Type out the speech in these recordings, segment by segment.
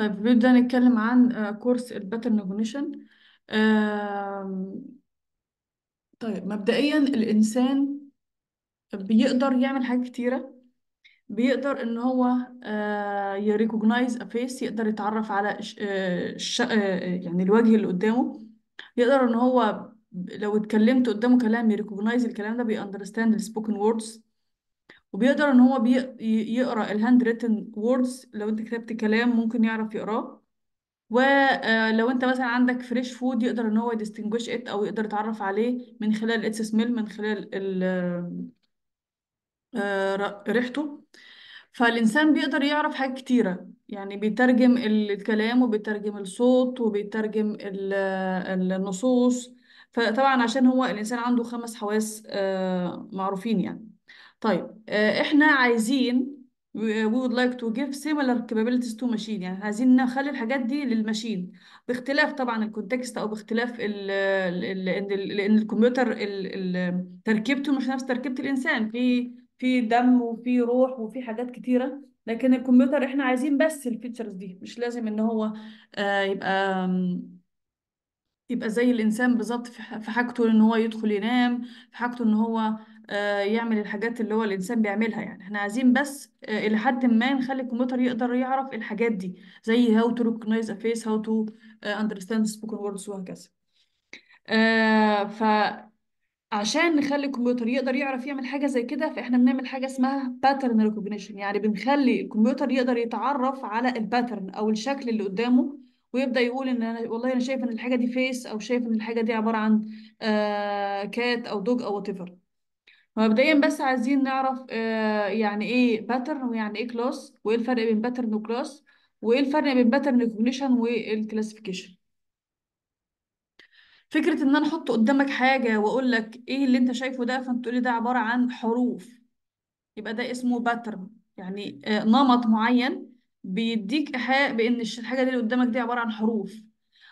طيب نبدأ نتكلم عن كورس الباترن ريكوجنيشن طيب مبدئيا الإنسان بيقدر يعمل حاجات كتيرة بيقدر ان هو يريكوجنايز ا فيس يقدر يتعرف على ش... آه، آه، يعني الوجه اللي قدامه يقدر ان هو لو اتكلمت قدامه كلام يريكوجنايز الكلام ده بيأندرستاند السبوكن ووردز وبيقدر ان هو يقرا الهاند ريتن ووردز لو انت كتبت كلام ممكن يعرف يقراه ولو آه، انت مثلا عندك فريش فود يقدر ان هو يدستنجوش ات او يقدر يتعرف عليه من خلال اتس سميل من خلال ال... آه، ريحته فالإنسان بيقدر يعرف حاجات كتيرة يعني بيترجم الكلام وبيترجم الصوت وبيترجم النصوص فطبعا عشان هو الإنسان عنده خمس حواس آه، معروفين يعني طيب آه، احنا عايزين we would like to give similar capabilities to machine يعني عايزين نخلي الحاجات دي للماشين باختلاف طبعا الكونتكست او باختلاف ال لان الكمبيوتر تركيبته مش نفس تركيبه الانسان في في دم وفي روح وفي حاجات كتيره لكن الكمبيوتر احنا عايزين بس الفيتشرز دي مش لازم ان هو آه، يبقى يبقى زي الانسان بالظبط في حاجته ان هو يدخل ينام في حاجته ان هو آه، يعمل الحاجات اللي هو الإنسان بيعملها يعني احنا عايزين بس آه، إلى حد ما نخلي الكمبيوتر يقدر يعرف الحاجات دي زي هاو تو ريكوجنايز ا فيس هاو تو اندرستاند سبوكن ووردز وهكذا آه، ف فعشان نخلي الكمبيوتر يقدر يعرف يعمل حاجة زي كده فاحنا بنعمل حاجة اسمها باترن ريكوجنيشن يعني بنخلي الكمبيوتر يقدر يتعرف على الباترن أو الشكل اللي قدامه ويبدأ يقول إن أنا والله أنا شايف إن الحاجة دي فيس أو شايف إن الحاجة دي عبارة عن كات أو دوج أو ايفر مبدئيا بس عايزين نعرف آه، يعني ايه باترن ويعني ايه كلاس وايه الفرق بين باترن وكلاس وايه الفرق بين باترن ريكوجنيشن والكلاسيفيكيشن فكرة ان انا احط قدامك حاجة واقول لك ايه اللي انت شايفه ده فانت لي ده عبارة عن حروف يبقى ده اسمه باترن يعني آه، نمط معين بيديك إيحاء بان الحاجة دي اللي قدامك دي عبارة عن حروف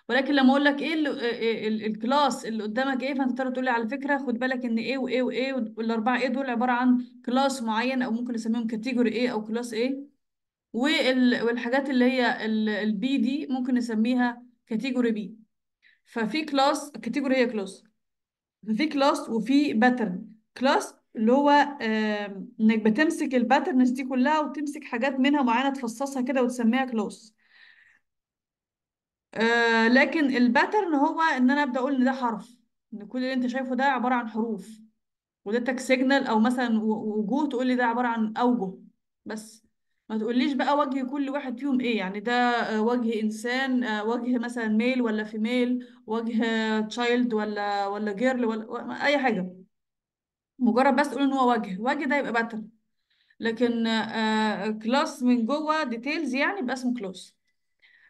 ولكن لما اقول لك ايه الكلاس آه، آه، اللي قدامك ايه فانت تقول لي على فكره خد بالك ان ايه وايه وايه والاربعه ايه دول عباره عن كلاس معين او ممكن نسميهم كاتيجوري ايه او كلاس ايه والحاجات اللي هي البي دي ممكن نسميها كاتيجوري بي ففي كلاس كاتيجوري هي كلاس ففي كلاس وفي باترن كلاس اللي هو انك بتمسك الباترنز دي كلها وتمسك حاجات منها معينه تفصصها كده وتسميها كلاس آه لكن الباترن هو ان انا ابدا اقول ان ده حرف ان كل اللي انت شايفه ده عباره عن حروف وديتك سيجنال او مثلا وجوه تقول لي ده عباره عن اوجه بس ما تقوليش بقى وجه كل واحد فيهم ايه يعني ده آه، وجه انسان آه، وجه مثلا ميل ولا فيميل وجه تشايلد ولا ولا جيرل ولا اي حاجه مجرد بس تقول ان هو وجه وجه ده يبقى باترن لكن كلاس آه، من جوه ديتيلز يعني يبقى اسمه كلاس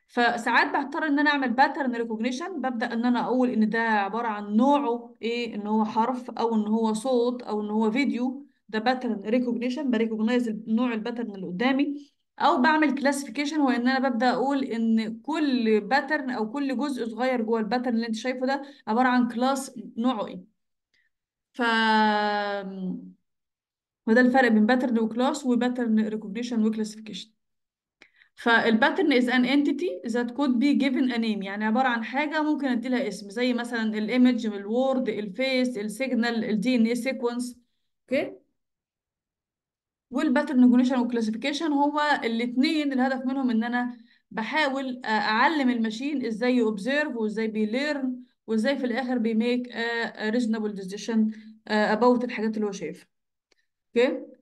فساعات بضطر ان انا اعمل باترن ريكوجنيشن ببدا ان انا اقول ان ده عباره عن نوعه ايه ان هو حرف او ان هو صوت او ان هو فيديو ده باترن ريكوجنيشن بريكوجنايز نوع الباترن اللي قدامي او بعمل كلاسيفيكيشن وان انا ببدا اقول ان كل باترن او كل جزء صغير جوه الباترن اللي انت شايفه ده عباره عن كلاس نوعه ايه ف وده الفرق بين باترن وكلاس وباترن ريكوجنيشن وكلاسيفيكيشن فالباترن is an entity that could be given a name يعني عبارة عن حاجة ممكن ادي لها اسم زي مثلا الايمج الوورد الفيس السيجنال الدي ان اي سيكونس اوكي والباترن جونيشن والكلاسيفيكيشن هو الاثنين الهدف منهم ان انا بحاول اعلم الماشين ازاي اوبزرف وازاي بيليرن وازاي في الاخر بيميك a reasonable decision about الحاجات اللي هو شايفها اوكي okay.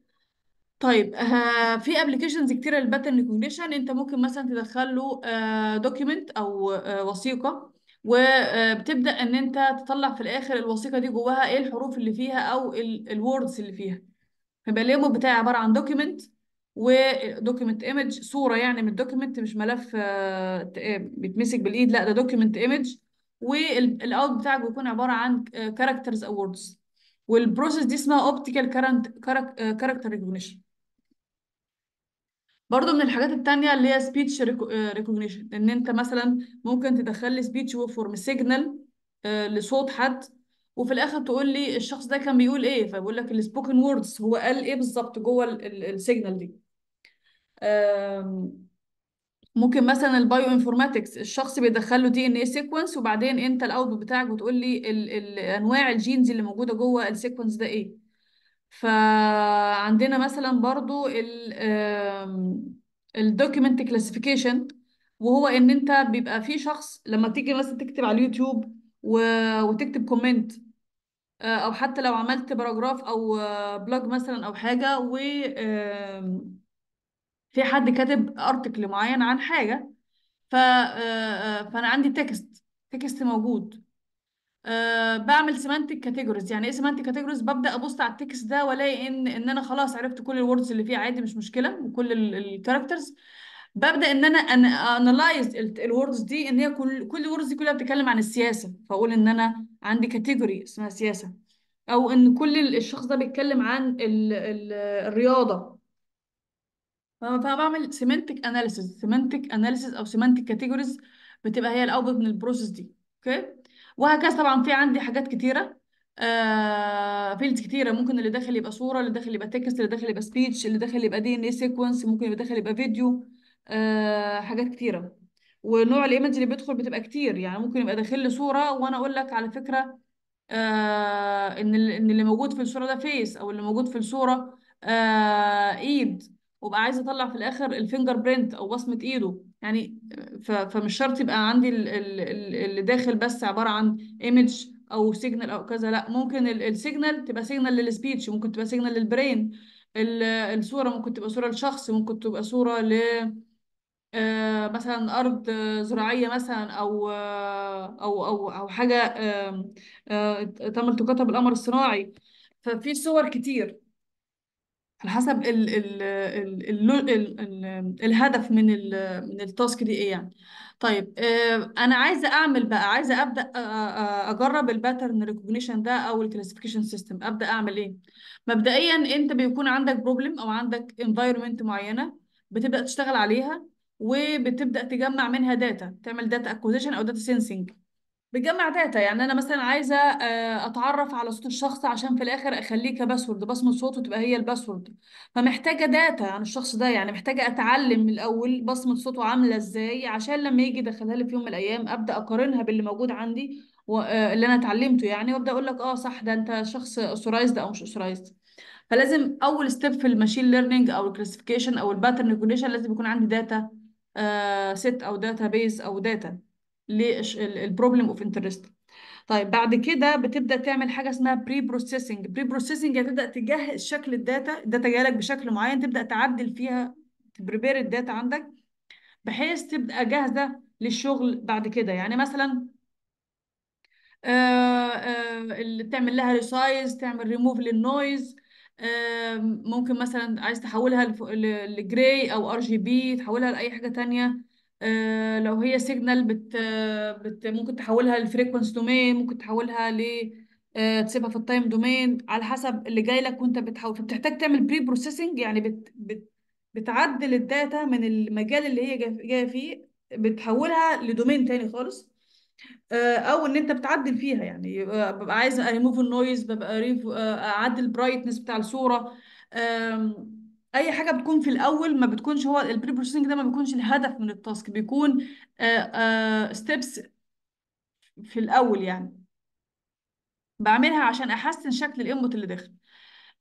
طيب آه في ابلكيشنز كتيره للباترن ريكوجنيشن انت ممكن مثلا تدخل له دوكيمنت آه، او آه وثيقه وبتبدا آه، ان انت تطلع في الاخر الوثيقه دي جواها ايه الحروف اللي فيها او الوردز اللي فيها فيبقى الليمو بتاعي عباره عن دوكيمنت ودوكيمنت ايمج صوره يعني من الدوكيمنت مش ملف آه، بيتمسك بالايد لا ده دوكيمنت ايمج والاوت بتاعك بيكون عباره عن كاركترز او وردز والبروسيس دي اسمها اوبتيكال كاركتر ريكوجنيشن برضو من الحاجات التانية اللي هي speech آه، recognition ان انت مثلا ممكن تدخل لي speech وفورم سيجنال آه، لصوت حد وفي الاخر تقول لي الشخص ده كان بيقول ايه فبقول لك السبوكن ووردز هو قال ايه بالظبط جوه السيجنال دي ممكن مثلا البايو انفورماتكس الشخص بيدخل له دي ان ايه سيكونس وبعدين انت الاوتبوت بتاعك بتقول لي الـ الـ انواع الجينز اللي موجوده جوه السيكونس ده ايه فعندنا مثلا برضو الدوكيمنت كلاسيفيكيشن وهو ان انت بيبقى في شخص لما تيجي مثلا تكتب على اليوتيوب وتكتب كومنت آه، او حتى لو عملت باراجراف او بلوج آه، مثلا او حاجه و في حد كاتب ارتكل معين عن حاجه ف آه، فانا عندي تكست تكست موجود آه، بعمل سيمانتك كاتيجوريز يعني ايه سيمانتك كاتيجوريز ببدا ابص على التكست ده والاقي ان ان انا خلاص عرفت كل الوردز اللي فيه عادي مش مشكله وكل الكاركترز ببدا ان انا انلايز الوردز دي ان هي كل كل الوردز دي كلها بتتكلم عن السياسه فاقول ان انا عندي كاتيجوري اسمها سياسه او ان كل الشخص ده بيتكلم عن الـ الـ الرياضه فبعمل سيمانتك اناليسيس سيمانتك اناليسيس او سيمانتك كاتيجوريز بتبقى هي الاوبت من البروسيس دي اوكي وهكذا طبعا في عندي حاجات كتيره آه فيلدز كتيره ممكن اللي داخل يبقى صوره اللي داخل يبقى تكست اللي داخل يبقى سبيتش اللي داخل يبقى دي ان اي سيكونس ممكن يبقى داخل يبقى فيديو آه حاجات كتيره ونوع الايمج اللي بيدخل بتبقى كتير يعني ممكن يبقى داخل لي صوره وانا اقول لك على فكره آه ان ان اللي موجود في الصوره ده فيس او اللي موجود في الصوره آه ايد وابقى عايز اطلع في الاخر الفينجر برينت او بصمه ايده يعني فمش شرط يبقى عندي اللي داخل بس عباره عن ايمج او سيجنال او كذا لا ممكن السيجنال تبقى سيجنال للسبيتش ممكن تبقى سيجنال للبرين الصوره ممكن تبقى صوره لشخص ممكن تبقى صوره ل آه، مثلا ارض زراعيه مثلا او آه، او او او حاجه آه، تم التقاطها بالقمر الصناعي ففي صور كتير على حسب ال ال ال ال ال ال الهدف من ال من التاسك دي ايه يعني طيب آه، انا عايزه اعمل بقى عايزه ابدا آه، آه، اجرب الباترن ريكوجنيشن ده او الكلاسيفيكيشن سيستم ابدا اعمل ايه مبدئيا انت بيكون عندك بروبلم او عندك انفايرمنت معينه بتبدا تشتغل عليها وبتبدا تجمع منها داتا تعمل داتا اكوزيشن او داتا سينسنج بتجمع داتا يعني انا مثلا عايزه آه، اتعرف على صوت الشخص عشان في الاخر اخليه كباسورد بصمه صوته تبقى هي الباسورد فمحتاجه داتا عن الشخص ده يعني محتاجه اتعلم من الاول بصمه صوته عامله ازاي عشان لما يجي يدخلها لي في يوم من الايام ابدا اقارنها باللي موجود عندي واللي آه، اللي انا اتعلمته يعني وابدا اقول لك اه صح ده انت شخص اوثورايزد او مش اوثورايزد فلازم اول ستيب في الماشين ليرنينج او الكلاسيفيكيشن او الباترن ريكوجنيشن لازم يكون عندي داتا آه، سيت او داتا بيز او داتا للبروبلم اوف انترست طيب بعد كده بتبدا تعمل حاجه اسمها بري بروسيسنج بري بروسيسنج هتبدا تجهز شكل الداتا الداتا جايه لك بشكل معين تبدا تعدل فيها تبريبير الداتا عندك بحيث تبقى جاهزه للشغل بعد كده يعني مثلا آه آه اللي تعمل لها ريسايز تعمل ريموف للنويز آه ممكن مثلا عايز تحولها لجراي او ار جي بي تحولها لاي حاجه ثانيه آه، لو هي سيجنال بت, بت ممكن تحولها لفريكونس دومين ممكن تحولها ل آه، تسيبها في التايم دومين على حسب اللي جاي لك وانت بتحول فبتحتاج تعمل بري بروسيسنج يعني بت, بت بتعدل الداتا من المجال اللي هي جايه فيه بتحولها لدومين تاني خالص آه، او ان انت بتعدل فيها يعني ببقى عايز ريموف النويز ببقى اعدل برايتنس بتاع الصوره اي حاجه بتكون في الاول ما بتكونش هو البري بروسيسنج ده ما بيكونش الهدف من التاسك بيكون ستيبس آه، آه، في الاول يعني بعملها عشان احسن شكل الانبوت اللي داخل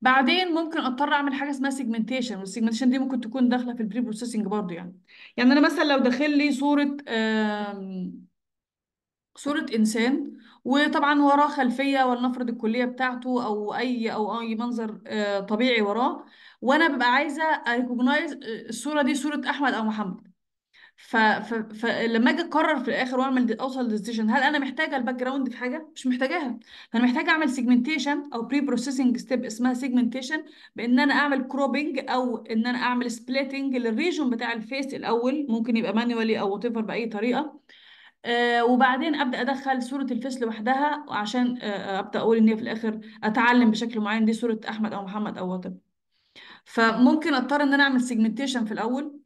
بعدين ممكن اضطر اعمل حاجه اسمها سيجمنتيشن والسيجمنتيشن دي ممكن تكون داخله في البري بروسيسنج برضه يعني يعني انا مثلا لو داخل لي صوره صوره انسان وطبعا وراه خلفيه ولنفرض الكليه بتاعته او اي او اي منظر آه، طبيعي وراه وانا ببقى عايزه اريكوجنايز آه، الصوره دي صوره احمد او محمد ف... ف... فلما اجي اقرر في الاخر واعمل اوصل ديسيجن هل انا محتاجه الباك جراوند في حاجه مش محتاجاها فانا محتاجه اعمل سيجمنتيشن او بري بروسيسنج ستيب اسمها سيجمنتيشن بان انا اعمل كروبنج او ان انا اعمل سبليتنج للريجون بتاع الفيس الاول ممكن يبقى مانيوالي او وات باي طريقه آه، وبعدين ابدا ادخل صوره الفيس لوحدها عشان آه، ابدا اقول ان هي في الاخر اتعلم بشكل معين دي صوره احمد او محمد او وات فممكن اضطر ان انا اعمل سيجمنتيشن في الاول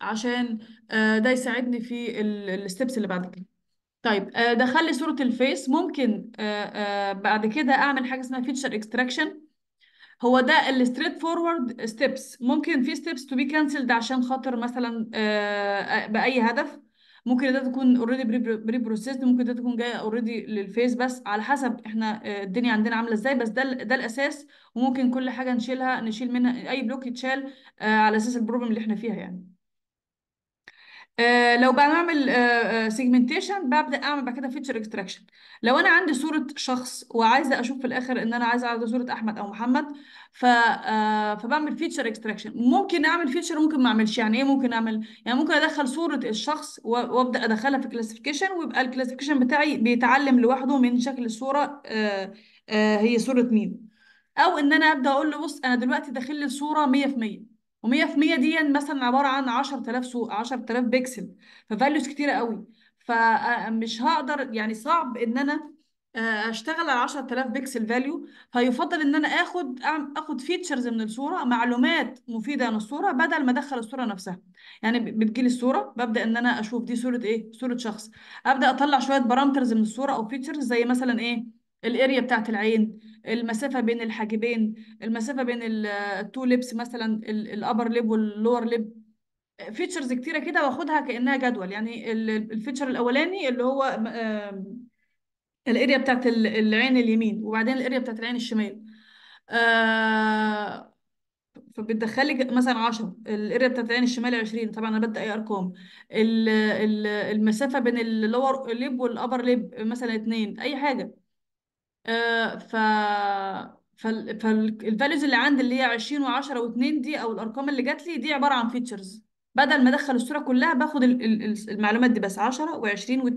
عشان آه، ده يساعدني في الستبس اللي بعد كده طيب آه، ده خلي صورة الفيس ممكن آه، بعد كده اعمل حاجة اسمها فيتشر اكستراكشن هو ده الستريت فورورد ستيبس ممكن في ستيبس تو بي كانسلد عشان خاطر مثلا باي هدف ممكن ده تكون اوريدي بري بروسيسد ممكن ده تكون جايه اوريدي للفيس بس على حسب احنا آه، الدنيا عندنا عامله ازاي بس ده ده الاساس وممكن كل حاجه نشيلها نشيل منها اي بلوك يتشال آه، على اساس البروبلم اللي احنا فيها يعني آه، لو لو بعمل سيجمنتيشن ببدا اعمل بعد كده فيتشر اكستراكشن لو انا عندي صوره شخص وعايزه اشوف في الاخر ان انا عايزه اعرض صوره احمد او محمد ف آه، فبعمل فيتشر اكستراكشن ممكن اعمل فيتشر ممكن ما اعملش يعني ايه ممكن اعمل يعني ممكن ادخل صوره الشخص وابدا ادخلها في كلاسيفيكيشن ويبقى الكلاسيفيكيشن بتاعي بيتعلم لوحده من شكل الصوره آه، هي صوره مين او ان انا ابدا اقول له بص انا دلوقتي داخل لي صوره 100% و100% دي مثلا عباره عن 10000 سو 10000 بكسل ففاليوز كتيره قوي فمش آه، آه، هقدر يعني صعب ان انا آه، اشتغل على 10000 بكسل فاليو فيفضل ان انا اخد اخد فيتشرز من الصوره معلومات مفيده عن الصوره بدل ما ادخل الصوره نفسها يعني بتجيلي الصوره ببدا ان انا اشوف دي صوره ايه صوره شخص ابدا اطلع شويه بارامترز من الصوره او فيتشرز زي مثلا ايه الاريا بتاعت العين المسافه بين الحاجبين المسافه بين التو ليبس مثلا الابر ليب واللور ليب فيتشرز كتيره كده واخدها كانها جدول يعني الفيتشر الاولاني اللي هو الاريا بتاعت العين اليمين وبعدين الاريا بتاعت العين الشمال آه، فبتدخلي مثلا 10 الاريا بتاعت العين الشمال 20 طبعا انا ببدا اي ارقام المسافه بين اللور ليب والابر ليب مثلا 2 اي حاجه آه، ف فال... فالفاليوز اللي عندي اللي هي 20 و10 و2 دي او الارقام اللي جات لي دي عباره عن فيتشرز بدل ما ادخل الصوره كلها باخد المعلومات دي بس 10 و20 و2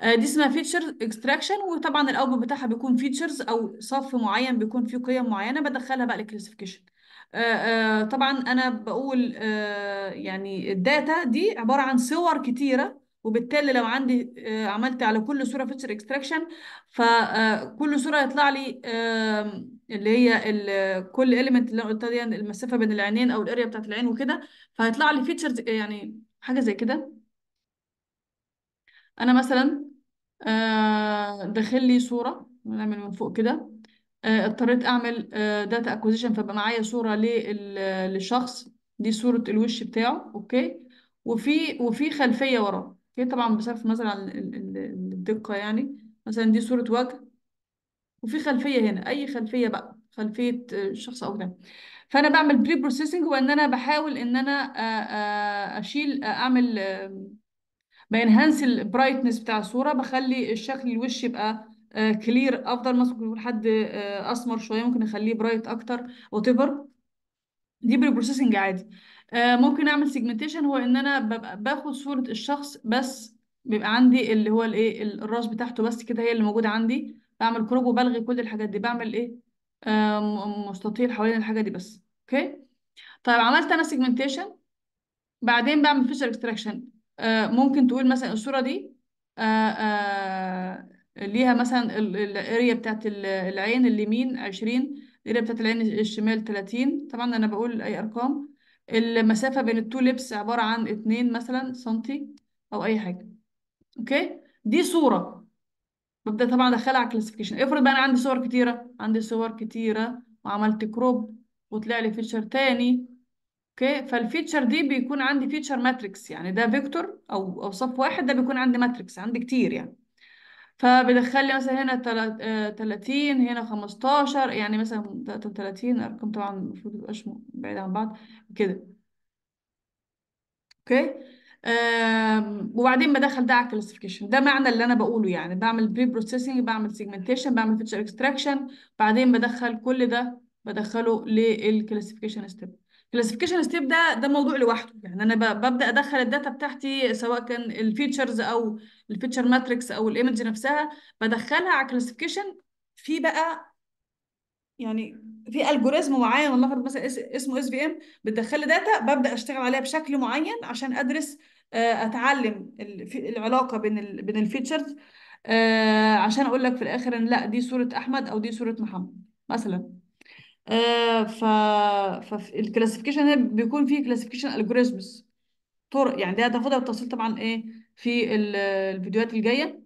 دي اسمها فيتشر اكستراكشن وطبعا الاوتبوت بتاعها بيكون فيتشرز او صف معين بيكون فيه قيم معينه بدخلها بقى للكلاسيفيكيشن آه، آه، طبعا انا بقول يعني الداتا دي عباره عن صور كتيره وبالتالي لو عندي آه، عملت على كل صوره فيتشر اكستراكشن فكل صوره يطلع لي اللي هي كل اليمنت اللي قلتها دي يعني المسافه بين العينين او الاريا بتاعت العين وكده فهيطلع لي فيتشرز يعني حاجه زي كده انا مثلا آه، داخل لي صوره نعمل من فوق كده آه، اضطريت اعمل داتا اكوزيشن فبقى معايا صوره للشخص دي صوره الوش بتاعه اوكي وفي وفي خلفيه وراه هي طبعا بصرف النظر عن الدقة يعني مثلا دي صورة وجه وفي خلفية هنا أي خلفية بقى خلفية شخص أو كده فأنا بعمل بري بروسيسنج وإن أنا بحاول إن أنا آه، آه، أشيل آه، أعمل بينهانس بانهانس البرايتنس بتاع الصوره بخلي الشكل الوش يبقى كلير افضل مثلا ممكن يكون حد اسمر شويه ممكن اخليه برايت اكتر وات ايفر دي بري بروسيسنج عادي آه، ممكن اعمل سيجمنتيشن هو ان انا باخد صورة الشخص بس بيبقى عندي اللي هو الايه الراس بتاعته بس كده هي اللي موجودة عندي بعمل كروب وبلغي كل الحاجات دي بعمل ايه آه، مستطيل حوالين الحاجة دي بس اوكي طيب عملت انا سيجمنتيشن بعدين بعمل فيشر اكستراكشن آه، ممكن تقول مثلا الصورة دي ليها مثلا الاريا بتاعت العين اليمين 20 الاريا بتاعت العين الشمال 30 طبعا انا بقول اي ارقام المسافة بين التو لبس عبارة عن اتنين مثلا سنتي أو أي حاجة أوكي دي صورة ببدأ طبعا أدخلها على الكلاسيفيكيشن افرض بقى أنا عندي صور كتيرة عندي صور كتيرة وعملت كروب وطلع لي فيتشر تاني اوكي فالفيتشر دي بيكون عندي فيتشر ماتريكس يعني ده فيكتور او او صف واحد ده بيكون عندي ماتريكس عندي كتير يعني فبدخل لي مثلا هنا 30 آه، هنا 15 يعني مثلا 30 ارقام طبعا المفروض تبقاش بعيدة عن بعض كده اوكي وبعدين بدخل ده على الكلاسيفيكيشن ده معنى اللي انا بقوله يعني بعمل بري بروسيسنج بعمل سيجمنتيشن بعمل فيتشر اكستراكشن بعدين بدخل كل ده بدخله للكلاسيفيكيشن ستيب كلاسيفيكيشن ستيب ده ده موضوع لوحده يعني انا ببدا ادخل الداتا بتاعتي سواء كان الفيتشرز او الفيتشر ماتريكس او الايمج نفسها بدخلها على كلاسيفيكيشن في بقى يعني في الجوريزم معين ولنفرض مثلا اسمه اس في ام بتدخل لي داتا ببدا اشتغل عليها بشكل معين عشان ادرس آه، اتعلم العلاقه بين بين الفيتشرز آه، عشان اقول لك في الاخر ان لا دي صوره احمد او دي صوره محمد مثلا آه ف فالكلاسيفيكيشن بيكون فيه كلاسيفيكيشن الجوريزمز طرق يعني ده هتاخدها بالتفصيل طبعا ايه في الفيديوهات الجايه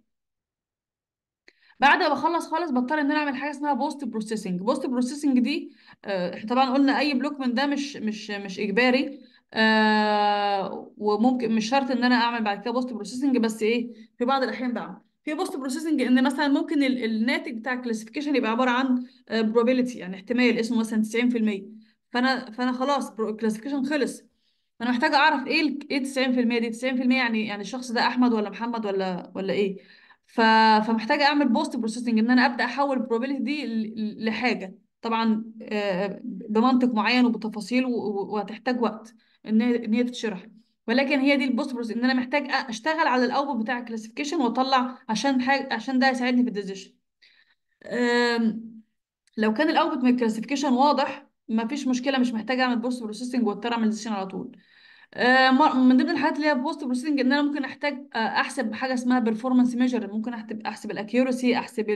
بعد ما بخلص خالص بضطر ان انا اعمل حاجه اسمها بوست بروسيسنج بوست بروسيسنج دي آه، احنا آه طبعا قلنا اي بلوك من ده مش مش مش اجباري آه وممكن مش شرط ان انا اعمل بعد كده بوست بروسيسنج بس ايه في بعض الاحيان بعمل في بوست بروسيسنج ان مثلا ممكن الناتج بتاع الكلاسيفيكيشن يبقى عباره عن آه، probability يعني احتمال اسمه مثلا 90% فانا فانا خلاص الكلاسيفيكيشن خلص فانا محتاجه اعرف ايه ايه 90% دي 90% يعني يعني الشخص ده احمد ولا محمد ولا ولا ايه ف... فمحتاجه اعمل بوست بروسيسنج ان انا ابدا احول البروبابيلتي دي لحاجه طبعا آه، بمنطق معين وبتفاصيل وهتحتاج وقت ان هي تتشرح ولكن هي دي البوست ان انا محتاج اشتغل على الاوتبوت بتاع الكلاسيفيكيشن واطلع عشان حاجه عشان ده يساعدني في الديسيشن لو كان الاوبوت من الكلاسيفيكيشن واضح مفيش مشكله مش محتاجه اعمل بوست بروسيسنج واضطر اعمل ديزيشن على طول آه، من ضمن الحاجات اللي هي بوست بروسيسنج ان انا ممكن احتاج احسب حاجه اسمها بيرفورمانس ميجر ممكن احسب احسب الاكيورسي احسب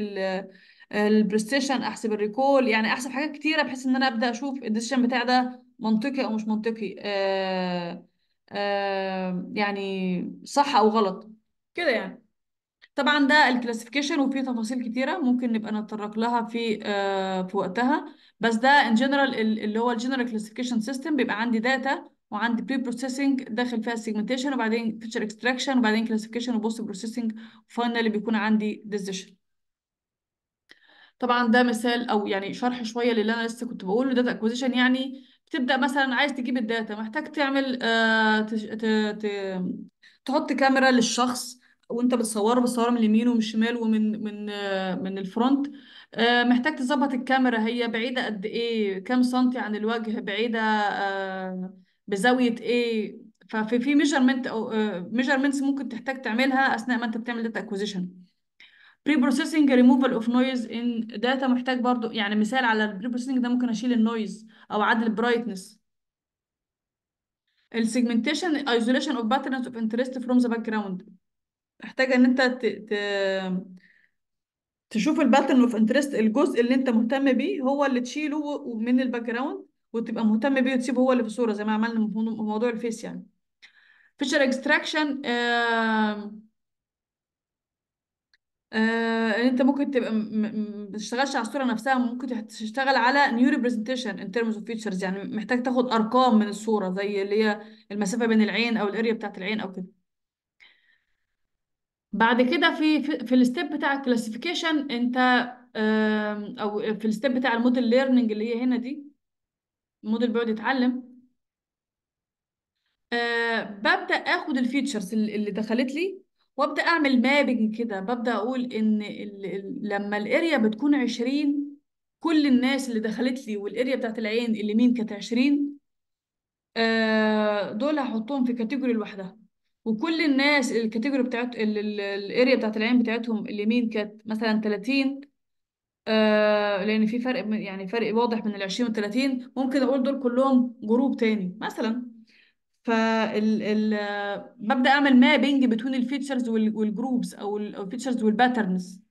البريستيشن احسب الريكول يعني احسب حاجات كتيره بحيث ان انا ابدا اشوف الديسيشن بتاع ده منطقي او مش منطقي آه، آه، يعني صح او غلط كده يعني طبعا ده الكلاسيفيكيشن وفيه تفاصيل كتيره ممكن نبقى نتطرق لها في آه في وقتها بس ده ان جنرال اللي هو الجنرال كلاسيفيكيشن سيستم بيبقى عندي داتا وعندي بري بروسيسنج داخل فيها سيجمنتيشن وبعدين فيتشر اكستراكشن وبعدين كلاسيفيكيشن وبوست بروسيسنج وفاينلي بيكون عندي ديزيشن طبعا ده مثال او يعني شرح شويه للي انا لسه كنت بقوله داتا اكوزيشن يعني تبدا مثلا عايز تجيب الداتا محتاج تعمل آه تحط كاميرا للشخص وانت بتصوره بتصوره من اليمين ومن الشمال ومن من آه من الفرونت آه محتاج تظبط الكاميرا هي بعيده قد ايه كام سنتي عن الوجه بعيده آه بزاويه ايه ففي في ميجرمنت او ميجرمنتس آه، ممكن تحتاج تعملها اثناء ما انت بتعمل داتا اكوزيشن بري بروسيسنج ريموفال اوف نويز ان داتا محتاج برضو يعني مثال على البري بروسيسنج ده ممكن اشيل النويز او اعدل البرايتنس السيجمنتيشن ايزوليشن اوف باترنز اوف انترست فروم ذا باك جراوند محتاج ان انت ت... ت... تشوف الباترن اوف انترست الجزء اللي انت مهتم بيه هو اللي تشيله من الباك جراوند وتبقى مهتم بيه وتسيبه هو اللي في الصوره زي ما عملنا في موضوع الفيس يعني فيشر اكستراكشن آه آه، انت ممكن تبقى ما تشتغلش على الصوره نفسها ممكن تشتغل على نيو ريبرزنتيشن ان ترمز اوف فيتشرز يعني محتاج تاخد ارقام من الصوره زي اللي هي المسافه بين العين او الاريا بتاعت العين او كده بعد كده في في, الستيب بتاع الكلاسيفيكيشن انت او في الستيب بتاع الموديل ليرنينج اللي هي هنا دي الموديل بيقعد يتعلم آه، ببدأ اخد الفيتشرز اللي دخلت لي وابدا اعمل مابنج كده ببدا اقول ان ال... ال... لما الاريا بتكون 20 كل الناس اللي دخلت لي والاريا بتاعت العين اللي مين كانت 20 آه دول هحطهم في كاتيجوري لوحدها وكل الناس الكاتيجوري بتاعت الاريا بتاعت العين بتاعتهم اللي مين كانت مثلا 30 آه لان في فرق يعني فرق واضح بين ال 20 وال 30 ممكن اقول دول كلهم جروب تاني مثلا فال ببدا اعمل مابنج بتون الفيتشرز والجروبز او الفيتشرز والباترنز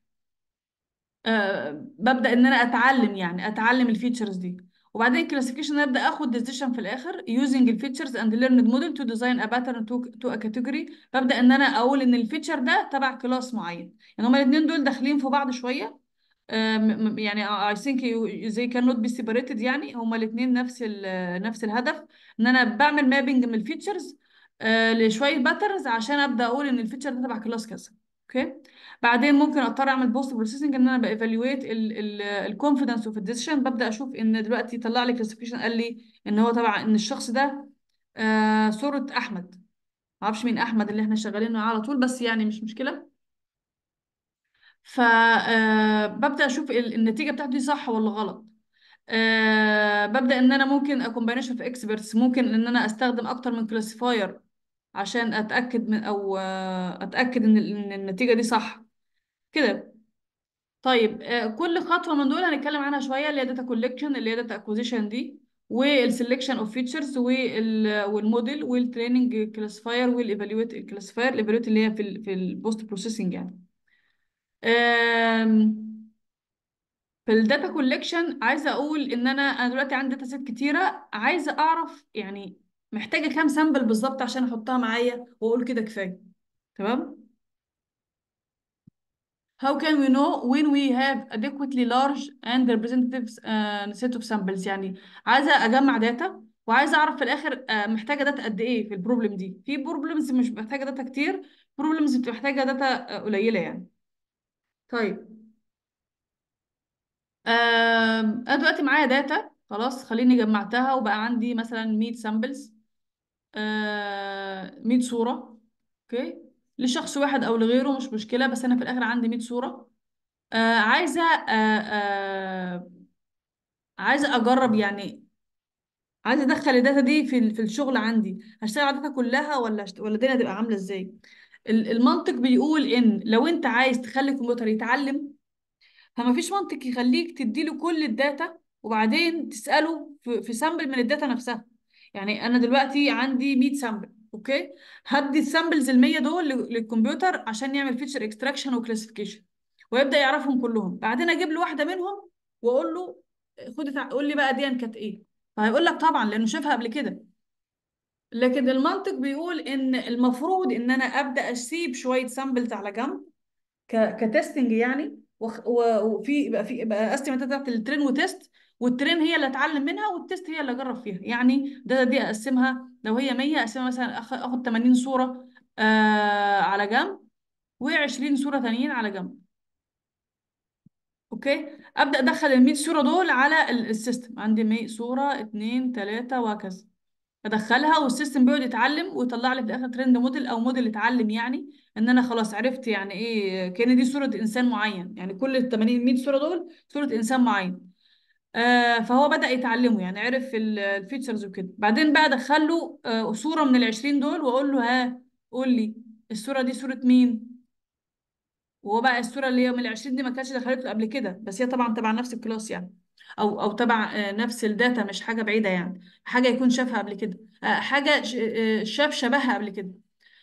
آه، ببدا ان انا اتعلم يعني اتعلم الفيتشرز دي وبعدين كلاسيكيشن ابدا اخد ديزيشن في الاخر يوزنج الفيتشرز اند ليرند موديل تو ديزاين ا باترن تو ا كاتيجوري ببدا ان انا اقول ان الفيتشر ده تبع كلاس معين يعني هما الاثنين دول داخلين في بعض شويه آه، يعني اي ثينك زي كان نوت بي سيبريتد يعني هما الاثنين نفس نفس الهدف ان انا بعمل مابنج من الفيتشرز آه، لشويه باترنز عشان ابدا اقول ان الفيتشر ده تبع كلاس كذا اوكي بعدين ممكن اضطر اعمل بوست بروسيسنج ان انا بايفالويت الكونفدنس اوف الديسيشن ببدا اشوف ان دلوقتي طلع لي كلاسيفيكيشن قال لي ان هو تبع ان الشخص ده آه، صوره احمد معرفش مين احمد اللي احنا شغالين على طول بس يعني مش مشكله فببدأ آه، أشوف النتيجة بتاعتي دي صح ولا غلط آه، ببدأ إن أنا ممكن أكومبانيش في إكسبرتس ممكن إن أنا أستخدم أكتر من كلاسيفاير عشان أتأكد من أو آه، أتأكد إن النتيجة دي صح كده طيب آه، كل خطوة من دول هنتكلم عنها شوية اللي هي داتا كولكشن اللي هي داتا أكوزيشن دي والسلكشن اوف فيتشرز والموديل والتريننج كلاسيفاير والايفالويت الكلاسيفاير الايفالويت اللي هي في ال في البوست بروسيسنج يعني في الداتا كولكشن عايزه اقول ان انا انا دلوقتي عندي داتا سيت كتيره عايزه اعرف يعني محتاجه كام سامبل بالظبط عشان احطها معايا واقول كده كفايه تمام How can we know when we have adequately large and representative uh, آه، set of samples يعني عايزه اجمع داتا وعايزه اعرف في الاخر آه، محتاجه داتا قد ايه في البروبلم دي في بروبلمز مش محتاجه داتا كتير بروبلمز بتبقى محتاجه داتا آه، قليله يعني طيب انا دلوقتي معايا داتا خلاص خليني جمعتها وبقى عندي مثلا 100 سامبلز 100 صورة اوكي لشخص واحد او لغيره مش مشكلة بس انا في الاخر عندي 100 صورة آه عايزة آه آه عايزة اجرب يعني عايزة ادخل الداتا دي في في الشغل عندي هشتغل على الداتا كلها ولا ولا الدنيا هتبقى عاملة ازاي المنطق بيقول ان لو انت عايز تخلي الكمبيوتر يتعلم فما فيش منطق يخليك تديله كل الداتا وبعدين تساله في سامبل من الداتا نفسها يعني انا دلوقتي عندي 100 سامبل اوكي هدي السامبلز ال100 دول للكمبيوتر عشان يعمل فيتشر اكستراكشن وكلاسيفيكيشن ويبدا يعرفهم كلهم بعدين اجيب له واحده منهم واقول له خد قول لي بقى دي كانت ايه فهيقول لك طبعا لانه شافها قبل كده لكن المنطق بيقول ان المفروض ان انا ابدا اسيب شويه سامبلز على جنب كتستنج يعني وفي يبقى في يبقى استيمت بتاعت الترين وتيست والترين هي اللي اتعلم منها والتيست هي اللي اجرب فيها يعني ده دي اقسمها لو هي 100 اقسمها مثلا اخد 80 صوره آه على جنب و20 صوره ثانيين على جنب اوكي ابدا ادخل ال 100 صوره دول على السيستم عندي 100 صوره 2 3 وهكذا ادخلها والسيستم بيقعد يتعلم ويطلع لي في الاخر ترند موديل او موديل اتعلم يعني ان انا خلاص عرفت يعني ايه كان دي صوره انسان معين يعني كل ال 80 100 صوره دول صوره انسان معين آه فهو بدا يتعلمه يعني عرف الفيتشرز وكده بعدين بقى ادخل له آه صوره من ال 20 دول واقول له ها قول لي الصوره دي صوره مين وهو بقى الصوره اللي هي من ال 20 دي ما كانتش دخلت له قبل كده بس هي طبعا تبع نفس الكلاس يعني او او تبع آه، نفس الداتا مش حاجه بعيده يعني حاجه يكون شافها قبل كده آه، حاجه آه، شاف شبهها قبل كده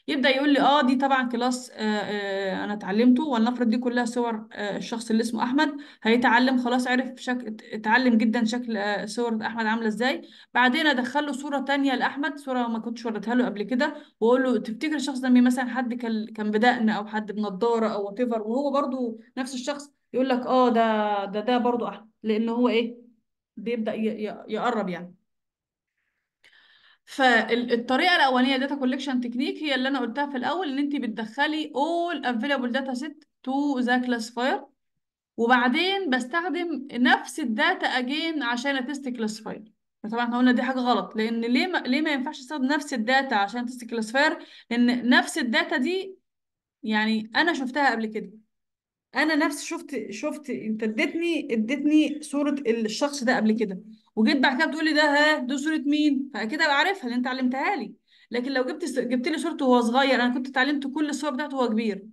يبدا يقول لي اه دي طبعا كلاس انا اتعلمته ولنفرض دي كلها صور الشخص اللي اسمه احمد هيتعلم خلاص عرف شكل اتعلم جدا شكل صور احمد عامله ازاي بعدين ادخل له صوره تانية لاحمد صوره ما كنتش وريتها له قبل كده واقول له تفتكر الشخص ده مين مثلا حد كان كان بدقن او حد بنضاره او وات وهو برده نفس الشخص يقول لك اه ده ده ده برضو احلى لان هو ايه بيبدا يقرب يعني فالطريقه الاولانيه داتا كولكشن تكنيك هي اللي انا قلتها في الاول ان انت بتدخلي اول افيلابل داتا سيت تو ذا كلاسفاير وبعدين بستخدم نفس الداتا اجين عشان اتست كلاسيفاير طبعا احنا قلنا دي حاجه غلط لان ليه ما ليه ما ينفعش استخدم نفس الداتا عشان تست كلاسيفاير لان نفس الداتا دي يعني انا شفتها قبل كده انا نفسي شفت شفت انت اديتني اديتني صوره الشخص ده قبل كده وجيت بعد كده بتقول لي ده ها ده صوره مين فاكيد ابقى عارفها لان انت علمتها لي لكن لو جبت جبت لي صورته وهو صغير انا كنت اتعلمت كل الصور بتاعته وهو كبير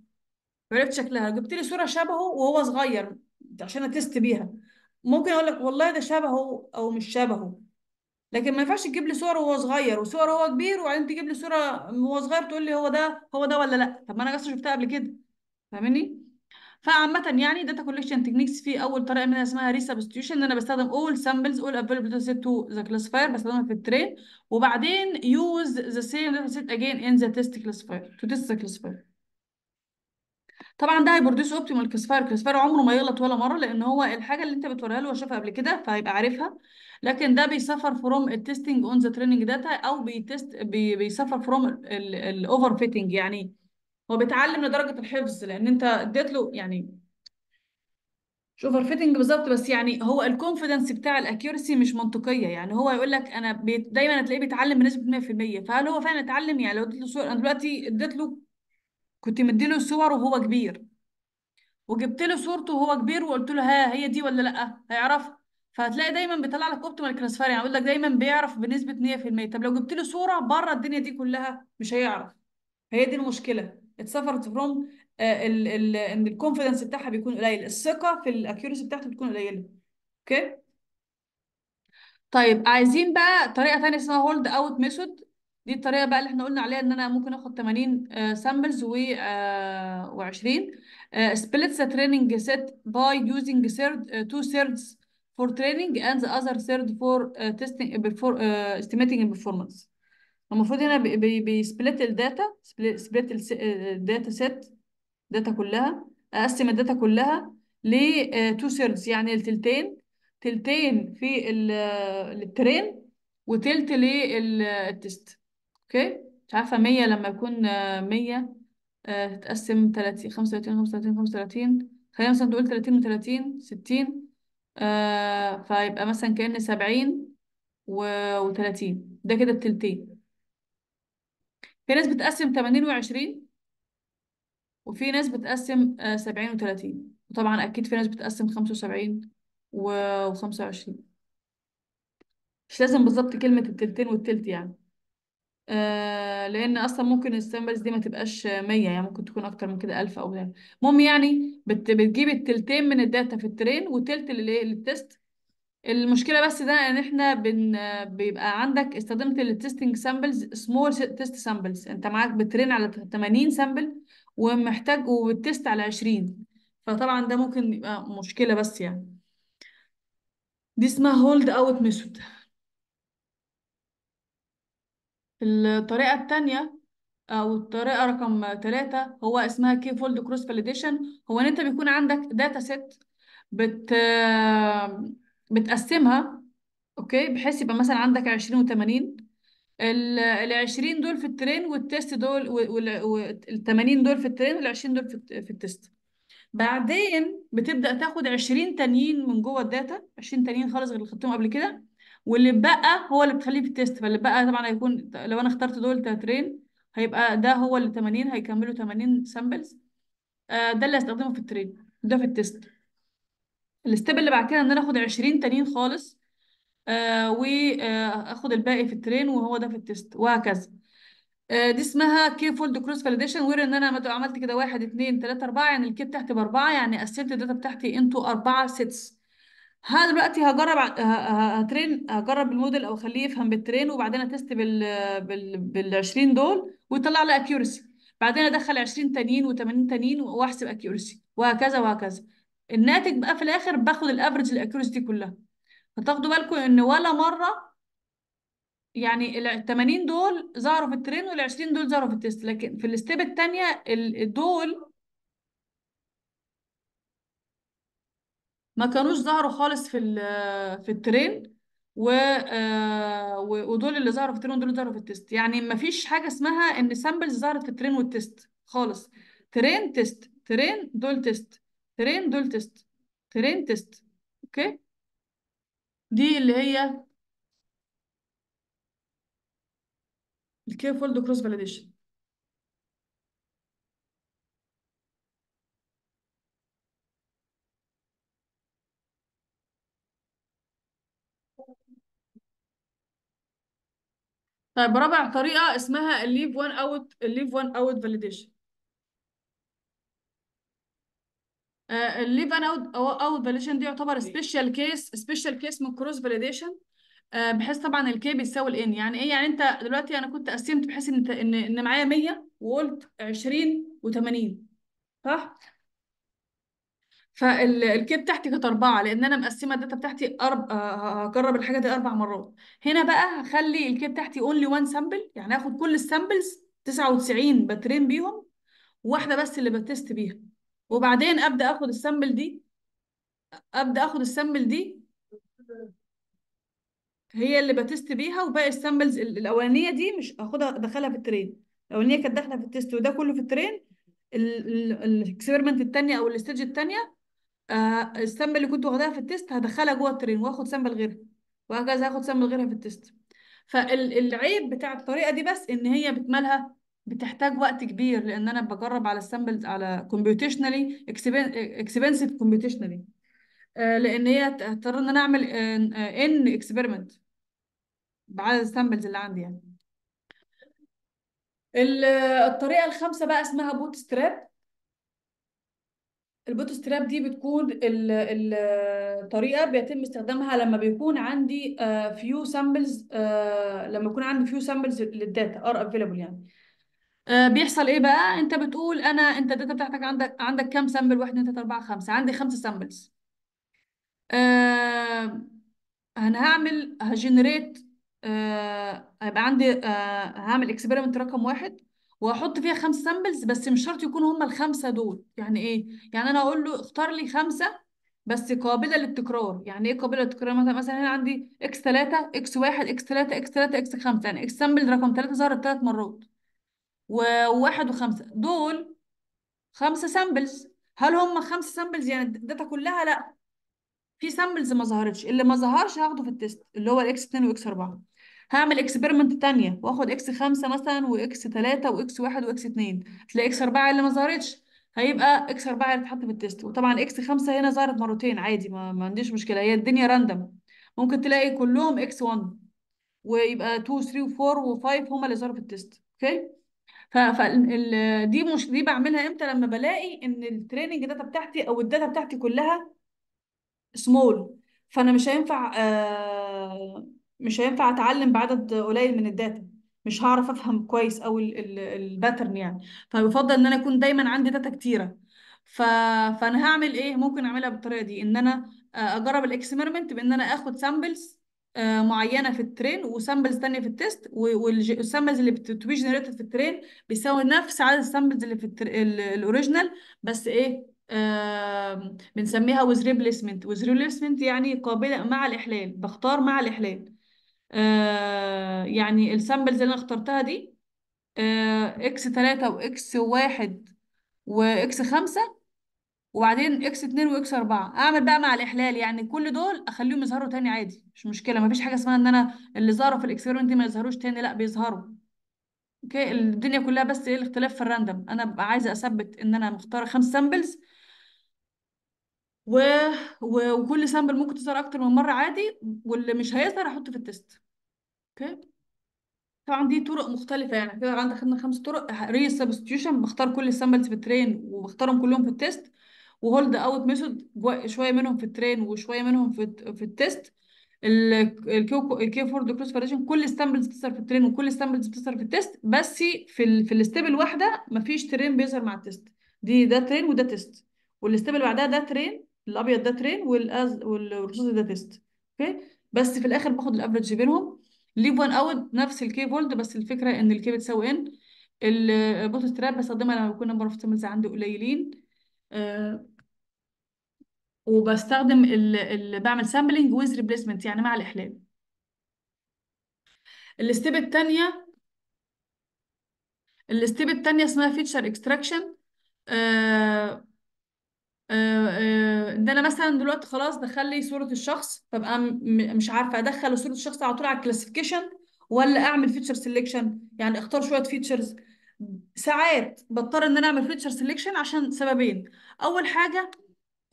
عرفت شكلها جبت لي صوره شبهه وهو صغير عشان اتست بيها ممكن اقول لك والله ده شبهه او مش شبهه لكن ما ينفعش تجيب لي صور وهو صغير وصور وهو كبير وبعدين تجيب لي صوره وهو صغير تقول لي هو ده هو ده ولا لا طب ما انا اصلا شفتها قبل كده فاهمني فعامة يعني داتا كولكشن تكنيكس في اول طريقة منها اسمها ريسبستيوشن ان انا بستخدم all samples all available data set to the classifier بستخدمها في الترين وبعدين use the same data set again in the test classifier to test the classifier طبعا ده هيبرديوس اوبتيمال كلاسيفاير الكلاسيفاير عمره ما يغلط ولا مره لان هو الحاجه اللي انت بتوريها له هو شافها قبل كده فهيبقى عارفها لكن ده بيسفر فروم التستنج اون ذا تريننج داتا او بيتست بيسفر فروم الاوفر فيتنج يعني هو بيتعلم لدرجه الحفظ لان انت اديت له يعني مش اوفر فيتنج بالظبط بس يعني هو الكونفدنس بتاع الاكيورسي مش منطقيه يعني هو يقول لك انا بي... دايما هتلاقيه بيتعلم بنسبه 100% فهل هو فعلا اتعلم يعني لو اديت له صور انا دلوقتي اديت له كنت مديله صور وهو كبير وجبت له صورته وهو كبير وقلت له ها هي دي ولا لا هيعرف فهتلاقي دايما بيطلع لك اوبتيمال كلاسيفاير يعني اقول لك دايما بيعرف بنسبه 100% طب لو جبت له صوره بره الدنيا دي كلها مش هيعرف هي دي المشكله اتسفرت فروم ان الكونفيدنس بتاعها بيكون قليل الثقه في الاكيورسي بتاعته بتكون قليله اوكي okay. طيب عايزين بقى طريقه ثانيه اسمها هولد اوت ميثود دي الطريقه بقى اللي احنا قلنا عليها ان انا ممكن اخد 80 سامبلز uh, و 20 سبليت ذا تريننج سيت باي يوزنج ثيرد تو ثيردز فور تريننج اند ذا اذر ثيرد فور تيستنج فور استيميتنج performance المفروض هنا بيسبلت الداتا سبلت الداتا سيت داتا كلها اقسم الداتا كلها ل تو آه، ثيردز يعني التلتين تلتين في الترين وتلت للتست اوكي مش عارفه 100 لما يكون 100 آه، آه، تتقسم 30 35 35 35 خلينا مثلا تقول 30 و30 60 فيبقى مثلا كأن 70 و30 ده كده التلتين في ناس بتقسم 80 و20 وفي ناس بتقسم 70 آه، و30 وطبعا اكيد في ناس بتقسم 75 و25 مش لازم بالظبط كلمة التلتين والتلت يعني آه لان اصلا ممكن السامبلز دي ما تبقاش 100 يعني ممكن تكون اكتر من كده 1000 او ده المهم يعني بتجيب التلتين من الداتا في الترين وتلت للايه للتست المشكله بس ده ان احنا بن بيبقى عندك استخدمت التستنج سامبلز سمول تيست سامبلز انت معاك بترين على 80 سامبل ومحتاج وبتست على 20 فطبعا ده ممكن يبقى مشكله بس يعني دي اسمها هولد اوت ميثود الطريقه الثانيه او الطريقه رقم 3 هو اسمها كي فولد كروس فاليديشن هو ان انت بيكون عندك داتا سيت بت بتقسمها اوكي بحيث يبقى مثلا عندك 20 و80 ال 20 دول في الترين والتيست دول وال 80 دول في الترين وال 20 دول في التيست بعدين بتبدا تاخد 20 تانيين من جوه الداتا 20 تانيين خالص غير اللي خدتهم قبل كده واللي بقى هو اللي بتخليه في التيست فاللي بقى طبعا هيكون لو انا اخترت دول ترين هيبقى ده هو اللي 80 هيكملوا 80 سامبلز آه، ده اللي هستخدمه في الترين ده في التيست الستيب اللي بعد كده ان انا اخد 20 تانيين خالص آه واخد آه، الباقي في الترين وهو ده في التيست وهكذا آه دي اسمها كي فولد كروس فاليديشن وير ان انا عملت كده واحد 2 3 اربعه يعني الكي بتاعتي باربعه يعني قسمت الداتا بتاعتي انتو اربعه سيتس ها دلوقتي هجرب هترين هجرب الموديل او اخليه يفهم بالترين وبعدين اتست بال بال بال 20 دول ويطلع لي اكيورسي بعدين ادخل 20 تانيين و80 تانيين واحسب اكيورسي وهكذا وهكذا الناتج بقى في الاخر باخد الافرج الاكيورسي دي كلها فتاخدوا بالكم ان ولا مره يعني ال 80 دول ظهروا في الترين وال 20 دول ظهروا في التيست لكن في الستيب الثانيه دول ما كانوش ظهروا خالص في في الترين آه و ودول اللي ظهروا في الترين ودول اللي ظهروا في التيست يعني ما فيش حاجه اسمها ان سامبلز ظهرت في الترين والتيست خالص ترين تيست ترين دول تيست ترين دول تيست ترين تيست اوكي دي اللي هي الكي فولد كروس فاليديشن طيب رابع طريقه اسمها الليف وان اوت الليف وان اوت فاليديشن آه، الليف ان اوت اوت فاليديشن دي يعتبر سبيشال كيس سبيشال كيس من كروس فاليديشن آه، بحيث طبعا الكي بيساوي الان يعني ايه يعني انت دلوقتي انا كنت قسمت بحيث ان ان, إن معايا 100 وقلت 20 و80 صح فالكي بتاعتي كانت اربعه لان انا مقسمه الداتا بتاعتي أرب... آه، هجرب الحاجه دي اربع مرات هنا بقى هخلي الكي بتاعتي اونلي وان سامبل يعني هاخد كل السامبلز 99 بترين بيهم واحده بس اللي بتست بيها وبعدين ابدا اخد السامبل دي ابدا اخد السامبل دي هي اللي بتست بيها وباقي السامبلز الاولانيه دي مش هاخدها ادخلها في الترين الاولانيه كانت داخله في التيست وده كله في الترين الاكسبيرمنت الثانيه او الاستيج الثانيه آه، السامبل اللي كنت واخداها في التيست هدخلها جوه الترين واخد سامبل غيرها وهكذا هاخد سامبل غيرها في التيست فالعيب بتاع الطريقه دي بس ان هي بتمالها بتحتاج وقت كبير لان انا بجرب على السامبلز على كومبيوتيشنالي اكسبنسيف كومبيوتيشنالي لان هي هضطر ان انا اعمل ان اكسبيرمنت بعدد السامبلز اللي عندي يعني الطريقه الخامسه بقى اسمها بوت ستراب البوت ستراب دي بتكون الطريقه بيتم استخدامها لما بيكون عندي فيو آه، سامبلز آه، لما يكون عندي فيو سامبلز للداتا ار افيلابل يعني آه، بيحصل ايه بقى انت بتقول انا انت الداتا بتاعتك عندك عندك كام سامبل 1 2 3 4 5 عندي خمسه سامبلز آه انا هعمل هجنريت آه هيبقى عندي آه هعمل اكسبيرمنت رقم واحد وهحط فيها خمس سامبلز بس مش شرط يكونوا هم الخمسه دول يعني ايه يعني انا اقول له اختار لي خمسه بس قابله للتكرار يعني ايه قابله للتكرار مثلا مثلا هنا عندي اكس 3 اكس 1 اكس 3 اكس 3 اكس 5 يعني اكس سامبل رقم 3 ظهرت ثلاث مرات وواحد وخمسة دول خمسة سامبلز هل هم خمسة سامبلز يعني الداتا كلها لا في سامبلز ما ظهرتش اللي ما ظهرش هاخده في التيست اللي هو الاكس 2 واكس 4 هعمل اكسبيرمنت تانية واخد اكس 5 مثلا واكس 3 واكس 1 واكس 2 تلاقي اكس 4 اللي ما ظهرتش هيبقى اكس 4 اللي اتحط في التيست وطبعا اكس 5 هنا ظهرت مرتين عادي ما, ما عنديش مشكلة هي الدنيا راندم ممكن تلاقي كلهم اكس 1 ويبقى 2 3 و4 و5 هما اللي ظهروا في التيست اوكي okay? فدي مش دي بعملها امتى لما بلاقي ان التريننج داتا بتاعتي او الداتا بتاعتي كلها سمول فانا مش هينفع آه، مش هينفع اتعلم بعدد قليل من الداتا مش هعرف افهم كويس او الباترن يعني فبفضل ان انا يكون دايما عندي داتا كتيره ف... فانا هعمل ايه ممكن اعملها بالطريقه دي ان انا آه، اجرب الاكسبيرمنت بان انا اخد سامبلز آه، معينه في الترين وسامبلز ثانيه في التيست والسامبلز اللي بتتوي جنريتد في الترين بيساوي نفس عدد السامبلز اللي في الاوريجينال بس ايه آه بنسميها وذ ريبليسمنت وذ ريبليسمنت يعني قابلة مع الإحلال بختار مع الإحلال آه يعني السامبلز اللي أنا اخترتها دي آه 3 واكس 1 واكس 5 وبعدين اكس 2 واكس 4 اعمل بقى مع الاحلال يعني كل دول اخليهم يظهروا تاني عادي مش مشكله مفيش حاجه اسمها ان انا اللي ظهروا في الاكسبيرمنت ما يظهروش تاني لا بيظهروا اوكي الدنيا كلها بس ايه الاختلاف في الراندم انا ببقى عايزه اثبت ان انا مختاره خمس سامبلز و... و... وكل سامبل ممكن تظهر اكتر من مره عادي واللي مش هيظهر احطه في التست اوكي طبعا دي طرق مختلفة يعني كده عندنا خدنا خمس طرق ري سبستيوشن بختار كل السامبلز في الترين وبختارهم كلهم في التيست وهولد اوت ميثود شويه منهم في الترين وشويه منهم في في التيست الكيو الكيو فورد كروس فاريشن كل ستامبلز بتظهر في الترين وكل ستامبلز بتظهر في التيست بس في الـ في الستيب الواحده مفيش ترين بيظهر مع التيست دي ده ترين وده تيست والستيب اللي بعدها ده ترين الابيض ده ترين والأز... والرصاصي ده تيست اوكي بس في الاخر باخد الافرج بينهم ليف وان اوت نفس الكي فولد بس الفكره ان الكي بتساوي ان البوت ستراب بستخدمها لما بيكون نمبر اوف سامبلز عندي قليلين آه، وبستخدم اللي بعمل سامبلنج ويز ريبليسمنت يعني مع الاحلال الستيب التانية الستيب التانية اسمها فيتشر اكستراكشن ااا ان انا مثلا دلوقتي خلاص دخل لي صوره الشخص فبقى مش عارفه ادخل صوره الشخص على طول على الكلاسيفيكيشن ولا اعمل فيتشر سيلكشن يعني اختار شويه فيتشرز ساعات بضطر ان انا اعمل فيتشر سيلكشن عشان سببين اول حاجه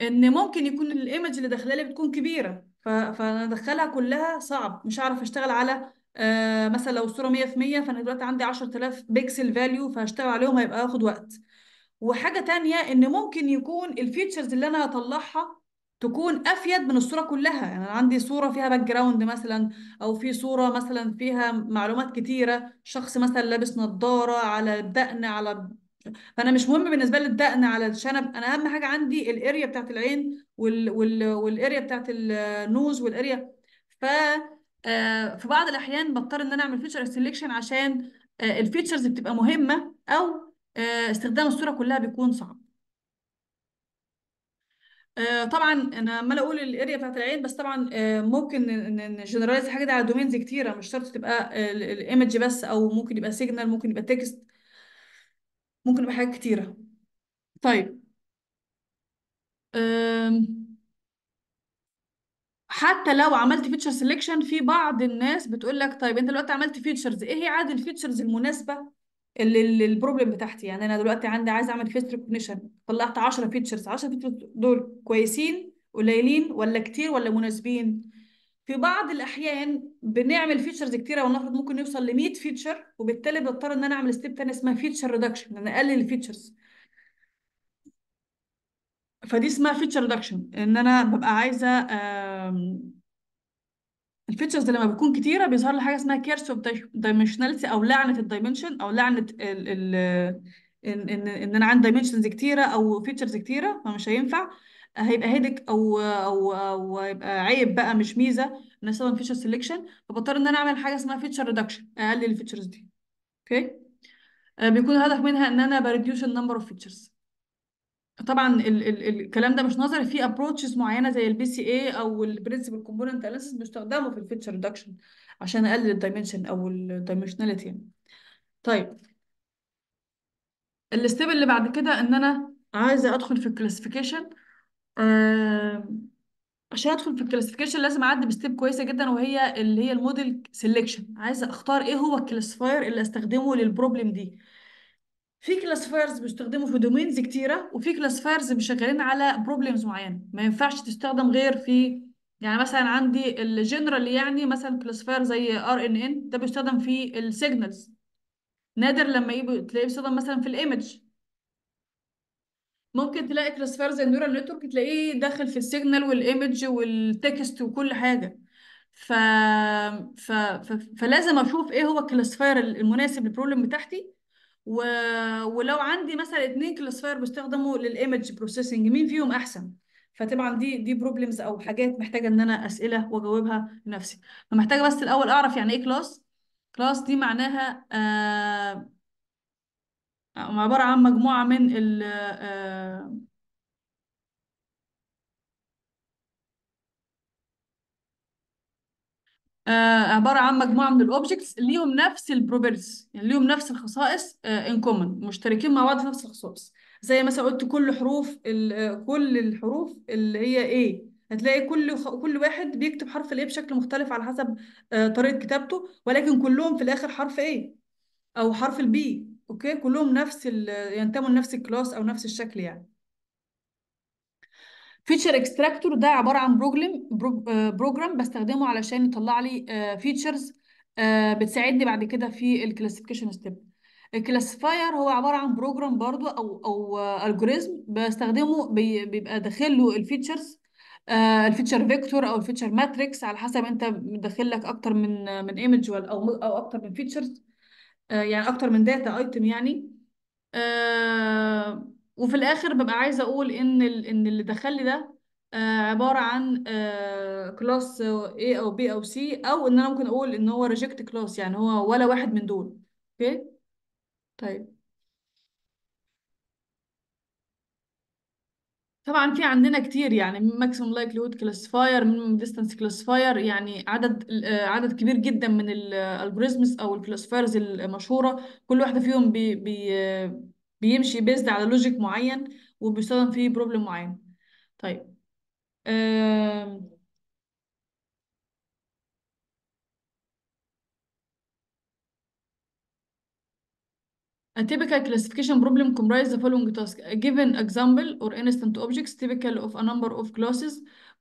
ان ممكن يكون الايمج اللي داخله لي بتكون كبيره فانا ادخلها كلها صعب مش هعرف اشتغل على آه، مثلا لو الصوره 100 في 100 فانا دلوقتي عندي 10000 بيكسل فاليو فهشتغل عليهم هيبقى ياخد وقت وحاجه تانية ان ممكن يكون الفيتشرز اللي انا هطلعها تكون افيد من الصوره كلها يعني انا عندي صوره فيها باك جراوند مثلا او في صوره مثلا فيها معلومات كتيره شخص مثلا لابس نظاره على الدقن على فانا مش مهم بالنسبه لي الدقن على الشنب انا اهم حاجه عندي الاريا بتاعت العين وال... وال... والاريا بتاعت النوز والاريا ف آه، في بعض الاحيان بضطر ان انا اعمل فيتشر سيلكشن عشان آه، الفيتشرز بتبقى مهمه او آه، استخدام الصوره كلها بيكون صعب آه، طبعا انا عمال اقول الاريا بتاعت العين بس طبعا آه، ممكن نجنرايز حاجه دي على دومينز كتيره مش شرط تبقى الايمج بس او ممكن يبقى سيجنال ممكن يبقى تكست ممكن يبقى حاجات كتيره طيب حتى لو عملت فيتشر سيلكشن في بعض الناس بتقول لك طيب انت دلوقتي عملت فيتشرز ايه هي عدد الفيتشرز المناسبه البروبلم بتاعتي يعني انا دلوقتي عندي عايز اعمل فيس ريكوجنيشن طلعت 10 فيتشرز 10 فيتشرز دول كويسين قليلين ولا كتير ولا مناسبين في بعض الاحيان بنعمل فيتشرز كتيره ونفرض ممكن نوصل ل 100 فيتشر وبالتالي بضطر ان انا اعمل ستيب تاني اسمها فيتشر ريدكشن ان انا اقلل الفيتشرز فدي اسمها فيتشر ريدكشن ان انا ببقى عايزه الفيتشرز لما بتكون كتيره بيظهر لي حاجه اسمها كيرس اوف دايمنشناليتي او لعنه الدايمنشن او لعنه ال ال ان ان ان انا عندي دايمنشنز كتيره او فيتشرز كتيره فمش هينفع هيبقى هيدك او او او هيبقى عيب بقى مش ميزه ان اسوي فيتشر سيلكشن فبضطر ان انا اعمل حاجه اسمها فيتشر ريدكشن اقلل الفيتشرز دي اوكي آه، بيكون الهدف منها ان انا بريديوس النمبر اوف فيتشرز طبعا ال ال الكلام ده مش نظري في ابروتشز معينه زي البي سي اي او البرنسبل كومبوننت اناليسيس بيستخدموا في الفيتشر ريدكشن عشان اقلل الدايمنشن او الدايمنشناليتي يعني طيب الستيب اللي بعد كده ان انا عايزه ادخل في الكلاسيفيكيشن آه عشان ادخل في الكلاسيفيكيشن لازم اعدي بستيب كويسه جدا وهي اللي هي الموديل سيلكشن عايزه اختار ايه هو الكلاسيفاير اللي استخدمه للبروبلم دي في كلاسيفايرز بيستخدموا في دومينز كتيره وفي كلاسيفايرز مشغلين على بروبلمز معينه ما ينفعش تستخدم غير في يعني مثلا عندي الجنرال يعني مثلا كلاسيفاير زي ار ان ان ده بيستخدم في السيجنالز نادر لما يبقى تلاقيه بيستخدم مثلا في الايمج ممكن تلاقي كلاسيفاير زي النيورال نتورك تلاقيه داخل في السيجنال والايمج والتكست وكل حاجه ف... ف... ف... فلازم اشوف ايه هو الكلاسيفاير المناسب للبروبلم بتاعتي و... ولو عندي مثلا اتنين كلاسفاير بيستخدموا للايمج بروسيسنج مين فيهم احسن فطبعا دي دي بروبلمز او حاجات محتاجه ان انا اسئله واجاوبها لنفسي فمحتاجه بس الاول اعرف يعني ايه كلاس كلاس دي معناها آه عباره عن مجموعه من ال آه آه، عباره عن مجموعه من الاوبجكتس ليهم نفس البروبرتيز يعني ليهم نفس الخصائص ان آه، كومن مشتركين مع بعض في نفس الخصائص زي مثلا قلت كل حروف آه، كل الحروف اللي هي A هتلاقي كل كل واحد بيكتب حرف الايه بشكل مختلف على حسب طريقه كتابته ولكن كلهم في الاخر حرف A او حرف البي اوكي كلهم نفس ينتموا لنفس الكلاس او نفس الشكل يعني فيتشر اكستراكتور ده عباره عن بروجرام آه، بروجرام بستخدمه علشان يطلع لي فيتشرز آه، آه، بتساعدني بعد كده في الكلاسيفيكيشن ستيب الكلاسيفاير هو عباره عن بروجرام برضو او او الجوريزم بستخدمه بيبقى داخل له الفيتشرز الفيتشر فيكتور او الفيتشر ماتريكس على حسب انت داخل لك اكتر من من ايمج او او اكتر من فيتشرز يعني اكتر من داتا ايتم يعني وفي الاخر ببقى عايزه اقول ان ال... ان اللي دخل ده آه عباره عن آه كلاس آه، A او B او C او ان انا ممكن اقول ان هو ريجكت كلاس يعني هو ولا واحد من دول اوكي طيب طبعا في عندنا كتير يعني ماكسيمم لود كلاسيفاير من ديستانس كلاسيفاير يعني عدد آه، عدد كبير جدا من الالجوريزمز آه، او الكلاسيفايرز المشهوره كل واحده فيهم بي بي بيمشي بيزد على لوجيك معين وبيستخدم فيه بروبلم معين طيب أم... A typical classification problem comprises the following task. A given example or instant objects typical of a number of classes.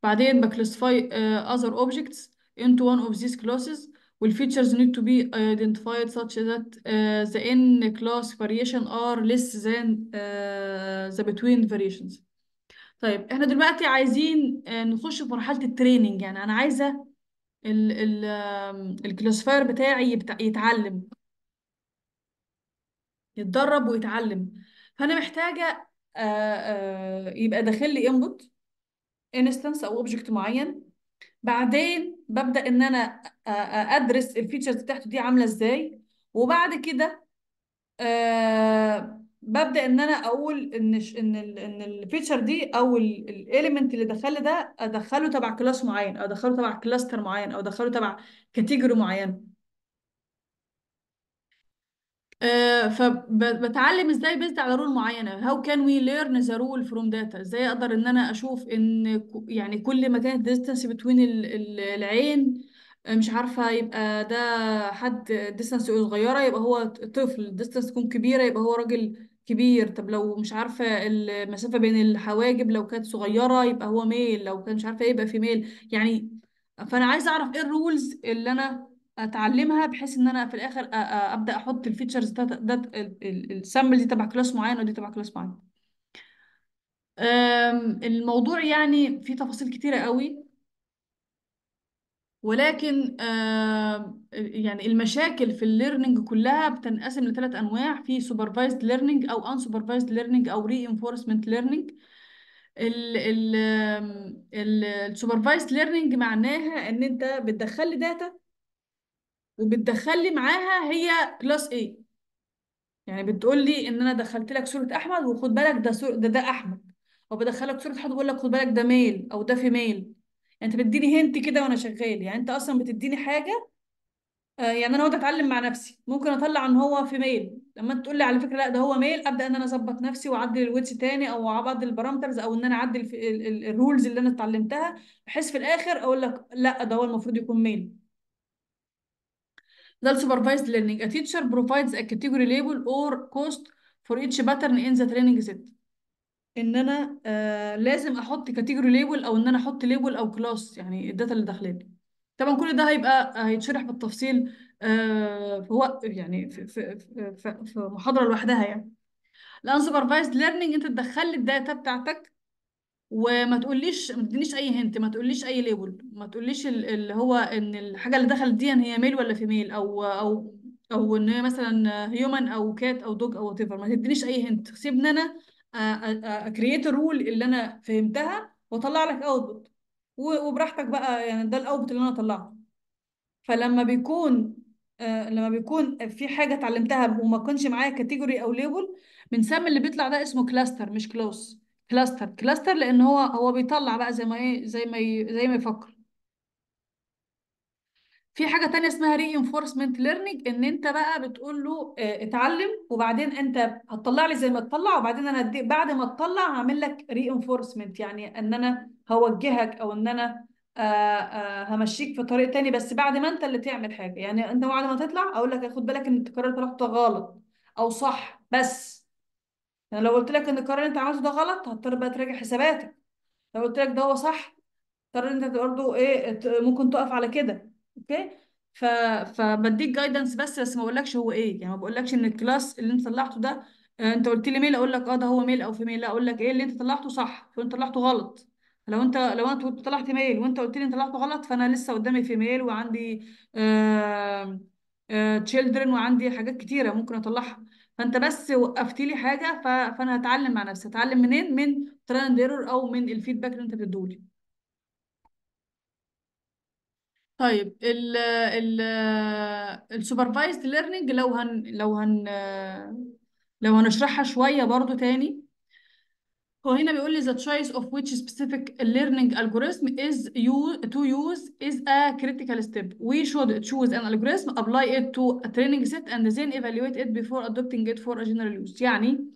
بعدين بclassify uh, other objects into one of these classes. والفيتشرز need to be identified such that uh, the n class variation are less than uh, the between variations طيب احنا دلوقتي عايزين آه، نخش في مرحلة التريننج يعني انا عايزة الكلاسيفاير بتاعي يتعلم يتدرب ويتعلم فانا محتاجة آه، آه، يبقى داخل لي انبوت انستنس او اوبجكت معين بعدين ببدا ان انا ادرس الفيتشرز بتاعته دي عامله ازاي وبعد كده ببدا ان انا اقول ان ان ان الفيتشر دي او الاليمنت اللي دخل ده ادخله تبع كلاس معين او ادخله تبع كلاستر معين او ادخله تبع كاتيجوري معينه آه، فبتعلم ازاي بيزد على رول معينه هاو كان وي ليرن ذا رول فروم داتا ازاي اقدر ان انا اشوف ان يعني كل ما كانت ديستانس بتوين العين آه، مش عارفه يبقى ده حد ديستانس صغيره يبقى هو طفل ديستانس تكون كبيره يبقى هو راجل كبير طب لو مش عارفه المسافه بين الحواجب لو كانت صغيره يبقى هو ميل لو كان مش عارفه ايه يبقى فيميل يعني فانا عايزه اعرف ايه الرولز اللي انا اتعلمها بحيث ان انا في الاخر ابدا احط الفيتشرز ده, ده السامبل دي تبع كلاس معين ودي تبع كلاس معين الموضوع يعني فيه تفاصيل كتيره قوي ولكن يعني المشاكل في الليرنينج كلها بتنقسم لثلاث انواع في سوبرفايزد ليرنينج او ان سوبرفايزد ليرنينج او ري انفورسمنت ليرنينج السوبرفايزد ليرنينج معناها ان انت بتدخل لي داتا وبتدخل لي معاها هي كلاس ايه يعني بتقول لي ان انا دخلت لك صوره احمد وخد بالك ده صور ده ده احمد او لك صوره حد بقول لك خد بالك ده ميل او ده فيميل يعني انت بتديني هنت كده وانا شغال يعني انت اصلا بتديني حاجه آه، يعني انا اقعد اتعلم مع نفسي ممكن اطلع ان هو فيميل لما انت تقول لي على فكره لا ده هو ميل ابدا ان انا اظبط نفسي واعدل الويتس تاني او اعدل البارامترز او ان انا اعدل الرولز اللي انا اتعلمتها بحيث في الاخر اقول لك لا ده هو المفروض يكون ميل ده السوبرفايزد ليرنينج a teacher provides a category label or cost for each pattern in the training set ان انا آه لازم احط كاتيجوري ليبل او ان انا احط ليبل او كلاس يعني الداتا اللي داخلاني طبعا كل ده هيبقى هيتشرح بالتفصيل آه يعني في وقت يعني في, في, في, في محاضره لوحدها يعني الانسوبرفايزد ليرنينج انت تدخل لي الداتا بتاعتك وما تقوليش ما تدينيش اي هنت ما تقوليش اي ليبل ما تقوليش اللي هو ان الحاجه اللي دخلت دي هي ميل ولا فيميل او او او ان هي مثلا هيومن او كات او دوج او وات ما تدينيش اي هنت سيبني انا اكريت الرول اللي انا فهمتها واطلع لك اوتبوت وبراحتك بقى يعني ده الاوتبوت اللي انا طلعته فلما بيكون لما بيكون في حاجه اتعلمتها وما كانش معايا كاتيجوري او ليبل بنسمي اللي بيطلع ده اسمه كلاستر مش كلاس كلاستر كلاستر لان هو هو بيطلع بقى زي ما ايه زي ما زي ما يفكر في حاجه تانية اسمها ري انفورسمنت ليرنينج ان انت بقى بتقول له اه اتعلم وبعدين انت هتطلع لي زي ما تطلع وبعدين انا بعد ما تطلع هعمل لك ري انفورسمنت يعني ان انا هوجهك او ان انا آآ آه، آآ آه، همشيك في طريق تاني بس بعد ما انت اللي تعمل حاجه يعني انت بعد ما تطلع اقول لك خد بالك ان التكرار بتاعك غلط او صح بس يعني لو قلت لك ان القرار اللي انت عملته ده غلط هتضطر بقى تراجع حساباتك لو قلت لك ده هو صح هتضطر انت برضه ايه ممكن تقف على كده اوكي ف فبديك جايدنس بس بس ما بقولكش هو ايه يعني ما بقولكش ان الكلاس اللي انت طلعته ده آه، انت قلت لي ميل اقول لك اه ده هو ميل او في ميل لا اقول لك ايه اللي انت طلعته صح فانت طلعته غلط لو انت لو انا طلعت ميل وانت قلت لي انت طلعته غلط فانا لسه قدامي في ميل وعندي آه آه وعندي حاجات كتيره ممكن اطلعها فانت بس وقفت لي حاجه ف... فانا هتعلم مع نفسي هتعلم منين من تراند اند ايرور او من الفيدباك اللي انت بتدولي طيب ال ال السوبرفايزد ليرنينج لو هن لو هن لو هنشرحها شويه برضو تاني هو هنا بيقول لي the choice of which specific learning algorithm is used to use is a critical step. We should choose an algorithm, apply it to a training set and then evaluate it before adopting it for a general use. يعني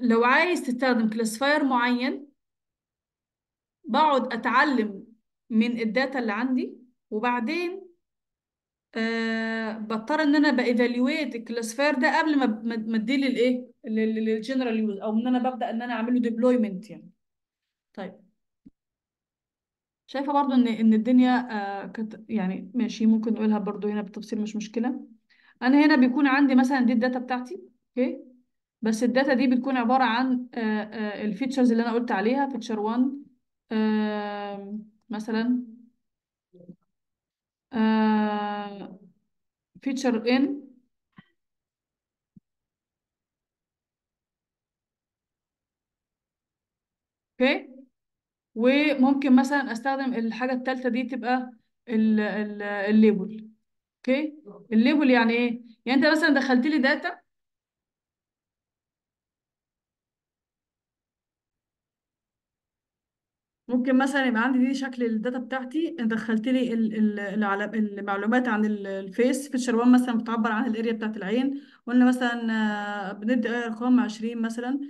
لو عايز تستخدم كلاسفاير معين بقعد اتعلم من الداتا اللي عندي وبعدين آه، بضطر ان انا بايفالويت الكلاسفاير ده قبل ما ما اديه للايه للجنرال يوز او ان انا ببدا ان انا اعمله ديبلويمنت يعني طيب شايفه برضو ان ان الدنيا آه، كانت يعني ماشي ممكن نقولها برضو هنا بالتفصيل مش مشكله انا هنا بيكون عندي مثلا دي الداتا بتاعتي اوكي بس الداتا دي بتكون عباره عن آه، الفيتشرز اللي انا قلت عليها فيتشر 1 مثلا آه، feature ان اوكي وممكن مثلا استخدم الحاجه الثالثه دي تبقى الليبل اوكي الليبل يعني ايه يعني انت مثلا دخلت لي داتا ممكن مثلا يبقى عندي دي شكل الداتا بتاعتي دخلت لي ال- ال- المعلومات عن الفيس في الشروان مثلا بتعبر عن الاريا بتاعت العين قلنا مثلا آه، بندي اي ارقام 20 مثلا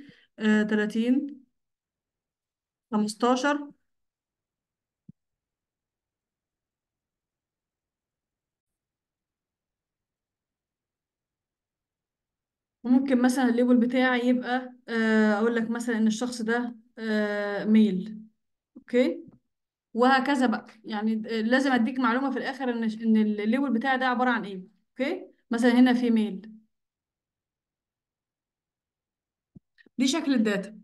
30 آه، 15 وممكن مثلا الليبل بتاعي يبقى آه، اقول لك مثلا ان الشخص ده ميل اوكي وهكذا بقى يعني لازم اديك معلومه في الاخر ان ان الليبل بتاعي ده عباره عن ايه اوكي مثلا هنا في ميل دي شكل الداتا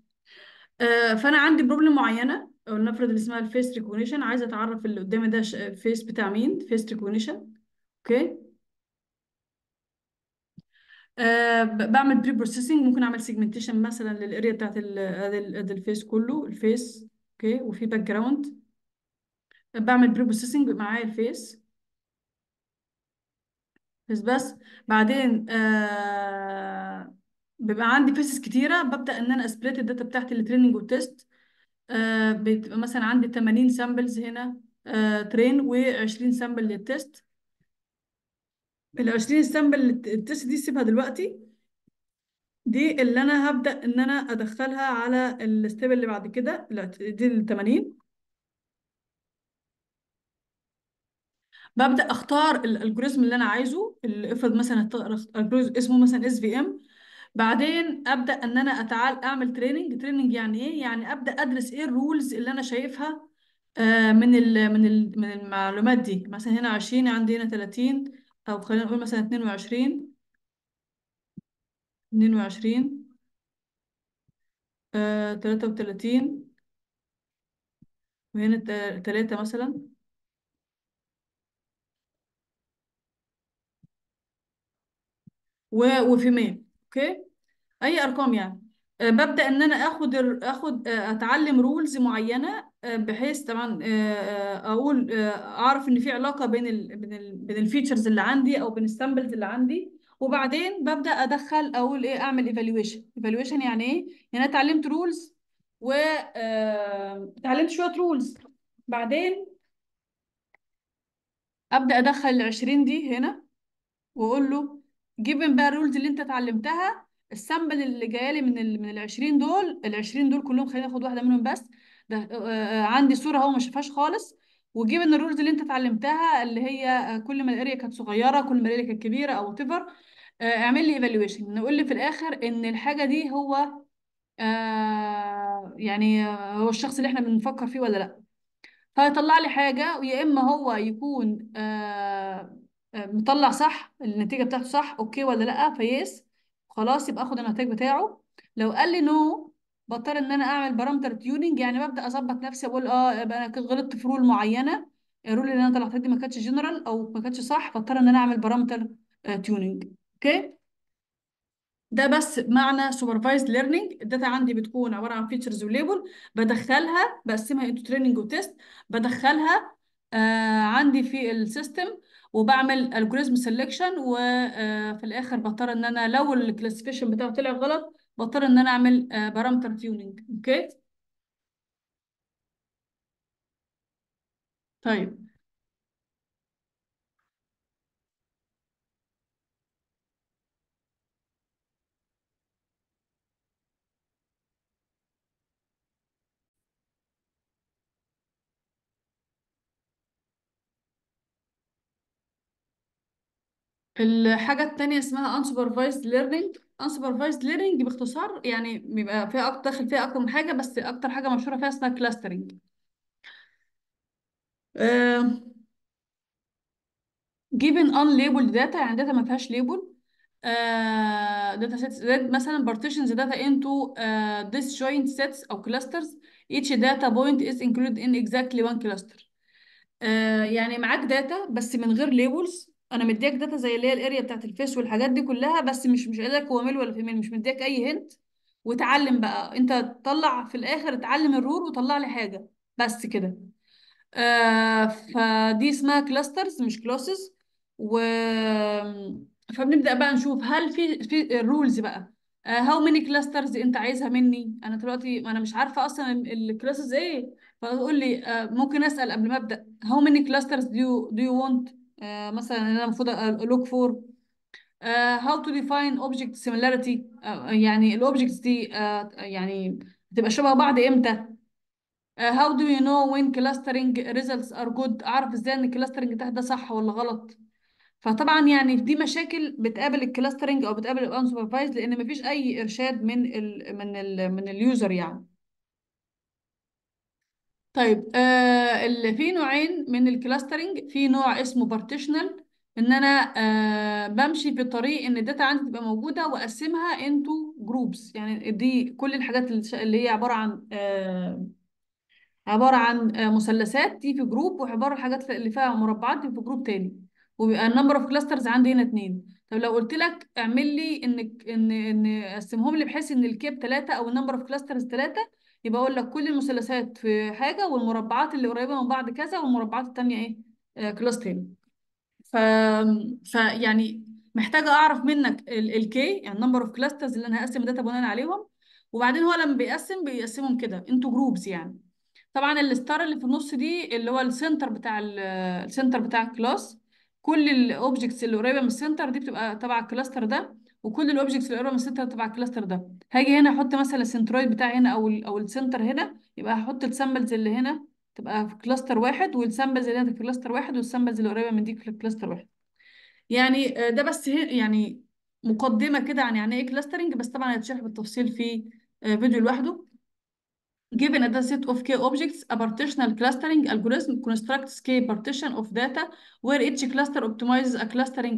آه فانا عندي بروبلم معينه نفرض اللي اسمها الفيس ريكوجنيشن عايزه اتعرف اللي قدامي ده فيس بتاع مين فيس ريكوجنيشن اوكي أه بعمل بري بروسيسنج ممكن اعمل سيجمنتيشن مثلا للاريا بتاعت الفيس كله الفيس اوكي وفي باك جراوند بعمل بري بروسيسنج معايا الفيس بس بس بعدين آه بيبقى عندي فيسز كتيره ببدا ان انا اسبريت الداتا بتاعتي للتريننج والتيست آه مثلا عندي 80 سامبلز هنا ترين و20 سامبل للتيست ال 20 سامبل للتيست دي سيبها دلوقتي دي اللي انا هبدأ ان انا ادخلها على الستيب اللي بعد كده لا، دي ال 80 ببدأ اختار الالجوريزم اللي انا عايزه اللي افرض مثلا اسمه مثلا اس في ام بعدين ابدا ان انا اتعال اعمل تريننج تريننج يعني ايه يعني ابدا ادرس ايه الرولز اللي انا شايفها آه، من الـ من الـ من المعلومات دي مثلا هنا 20 عندي هنا 30 او خلينا نقول مثلا 22 اتنين وعشرين آه، تلاتة وتلاتين وهنا تلاتة مثلا و- وفي ميل اوكي اي ارقام يعني آه، ببدا ان انا اخد اخد آه، اتعلم رولز معينه بحيث طبعا اقول اعرف ان في علاقه بين الـ بين الـ بين الفيتشرز اللي عندي او بين السامبلز اللي عندي وبعدين ببدا ادخل اقول ايه اعمل ايفالويشن ايفالويشن يعني ايه يعني انا اتعلمت رولز و آه، اتعلمت شويه رولز بعدين ابدا ادخل ال 20 دي هنا واقول له جيبن بقى الرولز اللي انت اتعلمتها السامبل اللي جايالي من ال من ال 20 دول ال 20 دول كلهم خليني اخد واحده منهم بس ده آه، آه، عندي صوره اهو ما شافهاش خالص وجيب ان الرولز اللي انت اتعلمتها اللي هي كل ما الاريا كانت صغيره كل ما الاريا كانت كبيره او وات آه، اعمل لي ايفالويشن نقول لي في الاخر ان الحاجه دي هو آه، يعني هو الشخص اللي احنا بنفكر فيه ولا لا فيطلع لي حاجه ويا اما هو يكون آه، مطلع صح النتيجه بتاعته صح اوكي ولا لا فيس خلاص يبقى اخد النتائج بتاعه لو قال لي نو بضطر ان انا اعمل بارامتر تيونينج يعني ببدا اظبط نفسي اقول اه يبقى انا غلطت في رول معينه الرول اللي انا طلعتها دي ما كانتش جنرال او ما كانتش صح فاضطر ان انا اعمل بارامتر تيونينج اوكي ده بس معنى supervised learning الداتا عندي بتكون عباره عن فيتشرز وليبل بدخلها بقسمها انتو تريننج وتيست بدخلها آه عندي في السيستم وبعمل الجوريزم سيلكشن وفي الاخر بضطر ان انا لو الكلاسيفيكيشن بتاعه طلع غلط بضطر ان انا اعمل بارامتر آه، تيوننج اوكي طيب الحاجة التانية اسمها unsupervised learning unsupervised learning باختصار يعني بيبقى فيها أكتر داخل فيها أكتر من حاجة بس أكتر حاجة مشهورة فيها اسمها clustering given unlabeled data يعني داتا ما فيهاش label data sets مثلا partitions data into disjoint sets أو clusters each data point is included in exactly one cluster يعني معاك داتا بس من غير labels انا مدياك داتا زي اللي هي الاريا بتاعت الفيس والحاجات دي كلها بس مش مش قايل لك هو ميل ولا فيميل مش مدياك اي هنت وتعلم بقى انت تطلع في الاخر اتعلم الرور وطلع لي حاجه بس كده آه فدي اسمها كلاسترز مش كلاسز و فبنبدا بقى نشوف هل في في الرولز بقى هاو ميني كلاسترز انت عايزها مني انا دلوقتي انا مش عارفه اصلا الكلاسز ايه فتقول لي uh, ممكن اسال قبل ما ابدا هاو ميني كلاسترز دو يو دو يو وونت آه مثلا انا المفروض look for هاو آه، how to define object similarity آه، يعني الاوبجكتس دي آه يعني بتبقى شبه بعض امتى هاو آه، how do you know when clustering results are good اعرف ازاي ان الكلاسترنج بتاعي ده صح ولا غلط فطبعا يعني دي مشاكل بتقابل الكلاسترنج او بتقابل الانسوبرفايز لان مفيش اي ارشاد من الـ من الـ من اليوزر يعني طيب آه اللي في نوعين من الكلاسترنج في نوع اسمه بارتيشنال ان انا آه بمشي بطريق ان الداتا عندي تبقى موجوده واقسمها انتو جروبس يعني دي كل الحاجات اللي هي عباره عن آه عباره عن آه مثلثات دي في جروب وعباره الحاجات اللي فيها مربعات دي في جروب تاني وبيبقى النمبر اوف كلاسترز عندي هنا اتنين طب لو قلت لك اعمل لي ان ان ان اقسمهم لي بحيث ان الكيب ثلاثه او النمبر اوف كلاسترز ثلاثه يبقى اقول لك كل المثلثات في حاجه والمربعات اللي قريبه من بعض كذا والمربعات الثانيه ايه آه، كلاس تاني ف فيعني محتاجه اعرف منك الكي يعني نمبر اوف كلاسترز اللي انا هقسم الداتا بناء عليهم وبعدين هو لما بيقسم بيقسمهم كده انتو جروبز يعني طبعا الستار اللي في النص دي اللي هو السنتر بتاع السنتر بتاع الكلاس كل الاوبجكتس اللي قريبه من السنتر دي بتبقى تبع الكلاستر ده وكل الاوبجكتس اللي قريبه من السنتر تبع الكلاستر ده هاجي هنا احط مثلا السنترويد بتاعي هنا او ال او السنتر هنا يبقى هحط السامبلز اللي هنا تبقى في كلاستر واحد والسامبلز اللي هنا في كلاستر واحد والسامبلز اللي قريبه من دي في كلاستر واحد يعني آه، ده بس يعني مقدمه كده عن يعني ايه كلاسترنج بس طبعا هتشرح بالتفصيل في آه، فيديو لوحده Given a set of k objects, a partitional clustering algorithm constructs k partition of data where each cluster optimizes a clustering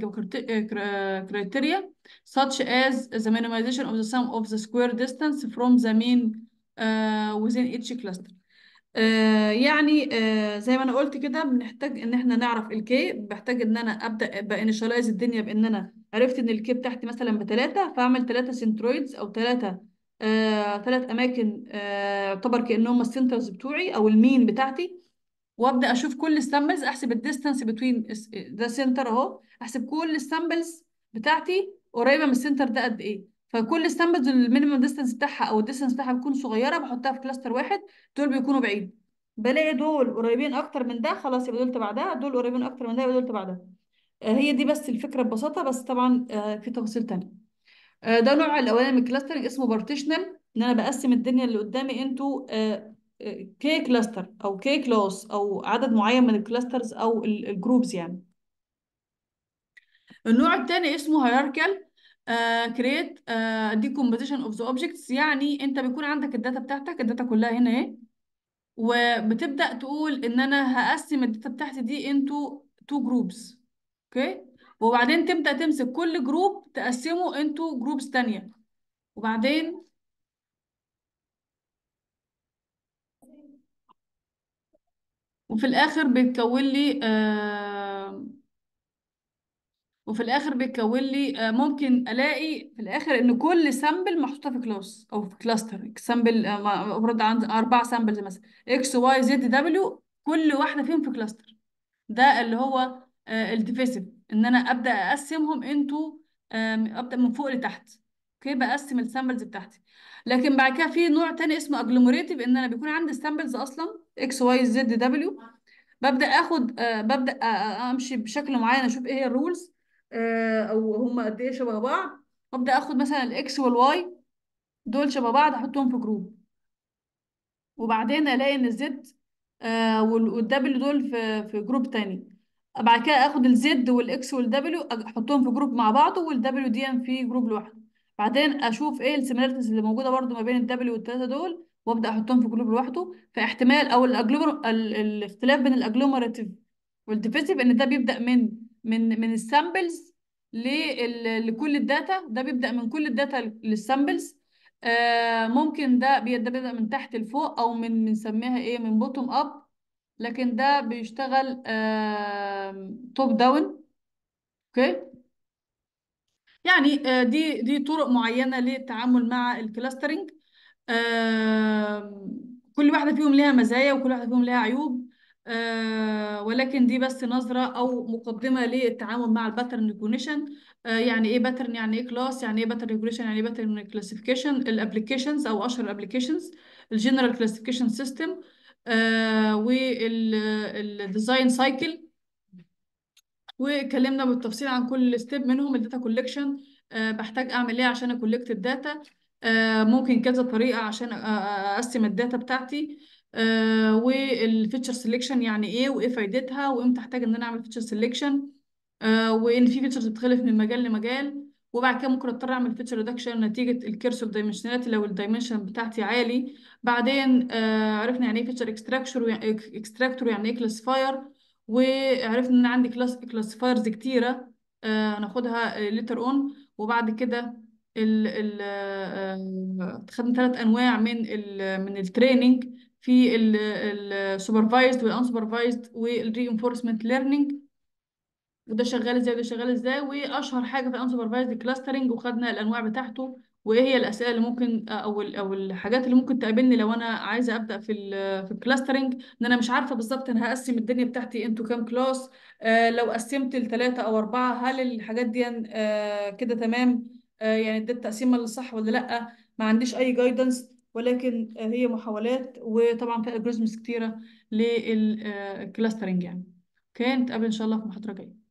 criteria such as the minimization of the sum of the square distance from the mean uh, within each cluster. Uh, يعني uh, زي ما انا قلت كده بنحتاج ان احنا نعرف الكي بحتاج ان انا ابدا بانشالايز الدنيا بان انا عرفت ان الكي بتاعتي مثلا بثلاثه فاعمل ثلاثه سنترويدز او ثلاثه آه، ثلاث اماكن آه، يعتبر كانهم السنترز بتوعي او المين بتاعتي وابدا اشوف كل سامبلز احسب الديستانس بتوين ده سنتر اهو احسب كل السامبلز بتاعتي قريبه من السنتر ده قد ايه فكل السامبلز المينيمم ديستانس بتاعها او الديستانس بتاعها بتكون صغيره بحطها في كلاستر واحد دول بيكونوا بعيد بلاقي دول قريبين اكتر من ده خلاص يبقى دول تبع ده دول قريبين اكتر من ده يبقى دول تبع ده آه، هي دي بس الفكره ببساطه بس طبعا في تفاصيل تانيه آه، ده نوع الاولاني من الكلاسترنج اسمه بارتيشنال ان انا بقسم الدنيا اللي قدامي انتو كي كلاستر او كي كلاس او عدد معين من الكلاسترز او الجروبز يعني النوع الثاني اسمه هيراركال كريت كومبوزيشن اوف ذا اوبجكتس يعني انت بيكون عندك الداتا بتاعتك الداتا كلها هنا اهي وبتبدا تقول ان انا هقسم الداتا بتاعتي دي انتو تو جروبس اوكي وبعدين تبدأ تمسك كل جروب تقسمه انتو جروبس تانية وبعدين وفي الآخر بيتكون لي آه وفي الآخر بيتكون لي آه ممكن ألاقي في الآخر إن كل سامبل محطوطة في كلاس أو في كلاستر سامبل المفروض آه عندي أربع سامبلز مثلا إكس واي زد دبليو كل واحدة فيهم في كلاستر ده اللي هو آه، الديفيسيف ان انا ابدا اقسمهم انتو ابدا من فوق لتحت اوكي بقسم السامبلز بتاعتي لكن بعد كده في نوع تاني اسمه اجلوميريتيف ان انا بيكون عندي سامبلز اصلا اكس واي زد دبليو ببدا اخد آه، ببدا آه، آه، امشي بشكل معين اشوف ايه هي الرولز او هم قد ايه شبه بعض وابدا اخد مثلا الاكس والواي دول شبه بعض احطهم في جروب وبعدين الاقي ان الزد والدبليو دول في في جروب تاني بعد كده اخد الزد والاكس والدبليو احطهم في جروب مع بعض والدبليو دي في جروب لوحده بعدين اشوف ايه السيميلاريتيز اللي موجوده برده ما بين الدبليو والثلاثه دول وابدا احطهم في جروب لوحده فاحتمال او الاجلومر الاختلاف بين الاجلومراتيف والديفيسيف ان ده بيبدا من من من السامبلز لكل الداتا ده بيبدا من كل الداتا للسامبلز آه ممكن ده ده بيبدا من تحت لفوق او من بنسميها ايه من بوتوم اب لكن ده بيشتغل توب داون اوكي يعني آه، دي دي طرق معينه للتعامل مع الكلاسترنج كل واحده فيهم ليها مزايا وكل واحده فيهم ليها عيوب آه، ولكن دي بس نظره او مقدمه للتعامل مع الباترن ريكوجنيشن آه، يعني ايه باترن يعني ايه كلاس يعني ايه باترن ريكوجنيشن يعني ايه باترن كلاسيفيكيشن الابلكيشنز او اشهر الابلكيشنز الجنرال كلاسيفيكيشن سيستم آه، والديزاين سايكل واتكلمنا بالتفصيل عن كل ستيب منهم الداتا آه، كولكشن بحتاج اعمل ايه عشان اكولكت الداتا آه، ممكن كذا طريقه عشان اقسم الداتا بتاعتي والفيتشر سيلكشن يعني ايه وايه فايدتها وامتى احتاج ان انا اعمل فيتشر سيلكشن وان في فيتشرز بتختلف من مجال لمجال وبعد كده ممكن اضطر اعمل فيتشر ريدكشن نتيجه اوف دايمنشناليتي لو الدايمنشن بتاعتي عالي بعدين آه عرفنا يعني ايه فيتشر اكستراكشر اكستراكتور ويعني ايه كلاسيفاير وعرفنا ان عندي كلاس كلاسيفايرز كتيره آه هناخدها ليتر اون وبعد كده ال ال آه، خدنا ثلاث انواع من ال من التريننج في السوبرفايزد والانسوبرفايزد انفورسمنت ليرنينج وده شغال ازاي وده شغال ازاي واشهر حاجه في الانسوبرفايزد كلاسترنج وخدنا الانواع بتاعته وايه هي الاسئله اللي ممكن او او الحاجات اللي ممكن تقابلني لو انا عايزه ابدا في الـ في الكلاسترنج ان انا مش عارفه بالظبط انا هقسم الدنيا بتاعتي انتو كام كلاس آه لو قسمت لثلاثه او اربعه هل الحاجات دي آه كده تمام آه يعني ده التقسيمه اللي صح ولا لا ما عنديش اي جايدنس ولكن آه هي محاولات وطبعا في الجوريزمز كتيره للكلاسترنج آه، يعني اوكي نتقابل ان شاء الله في محاضره جايه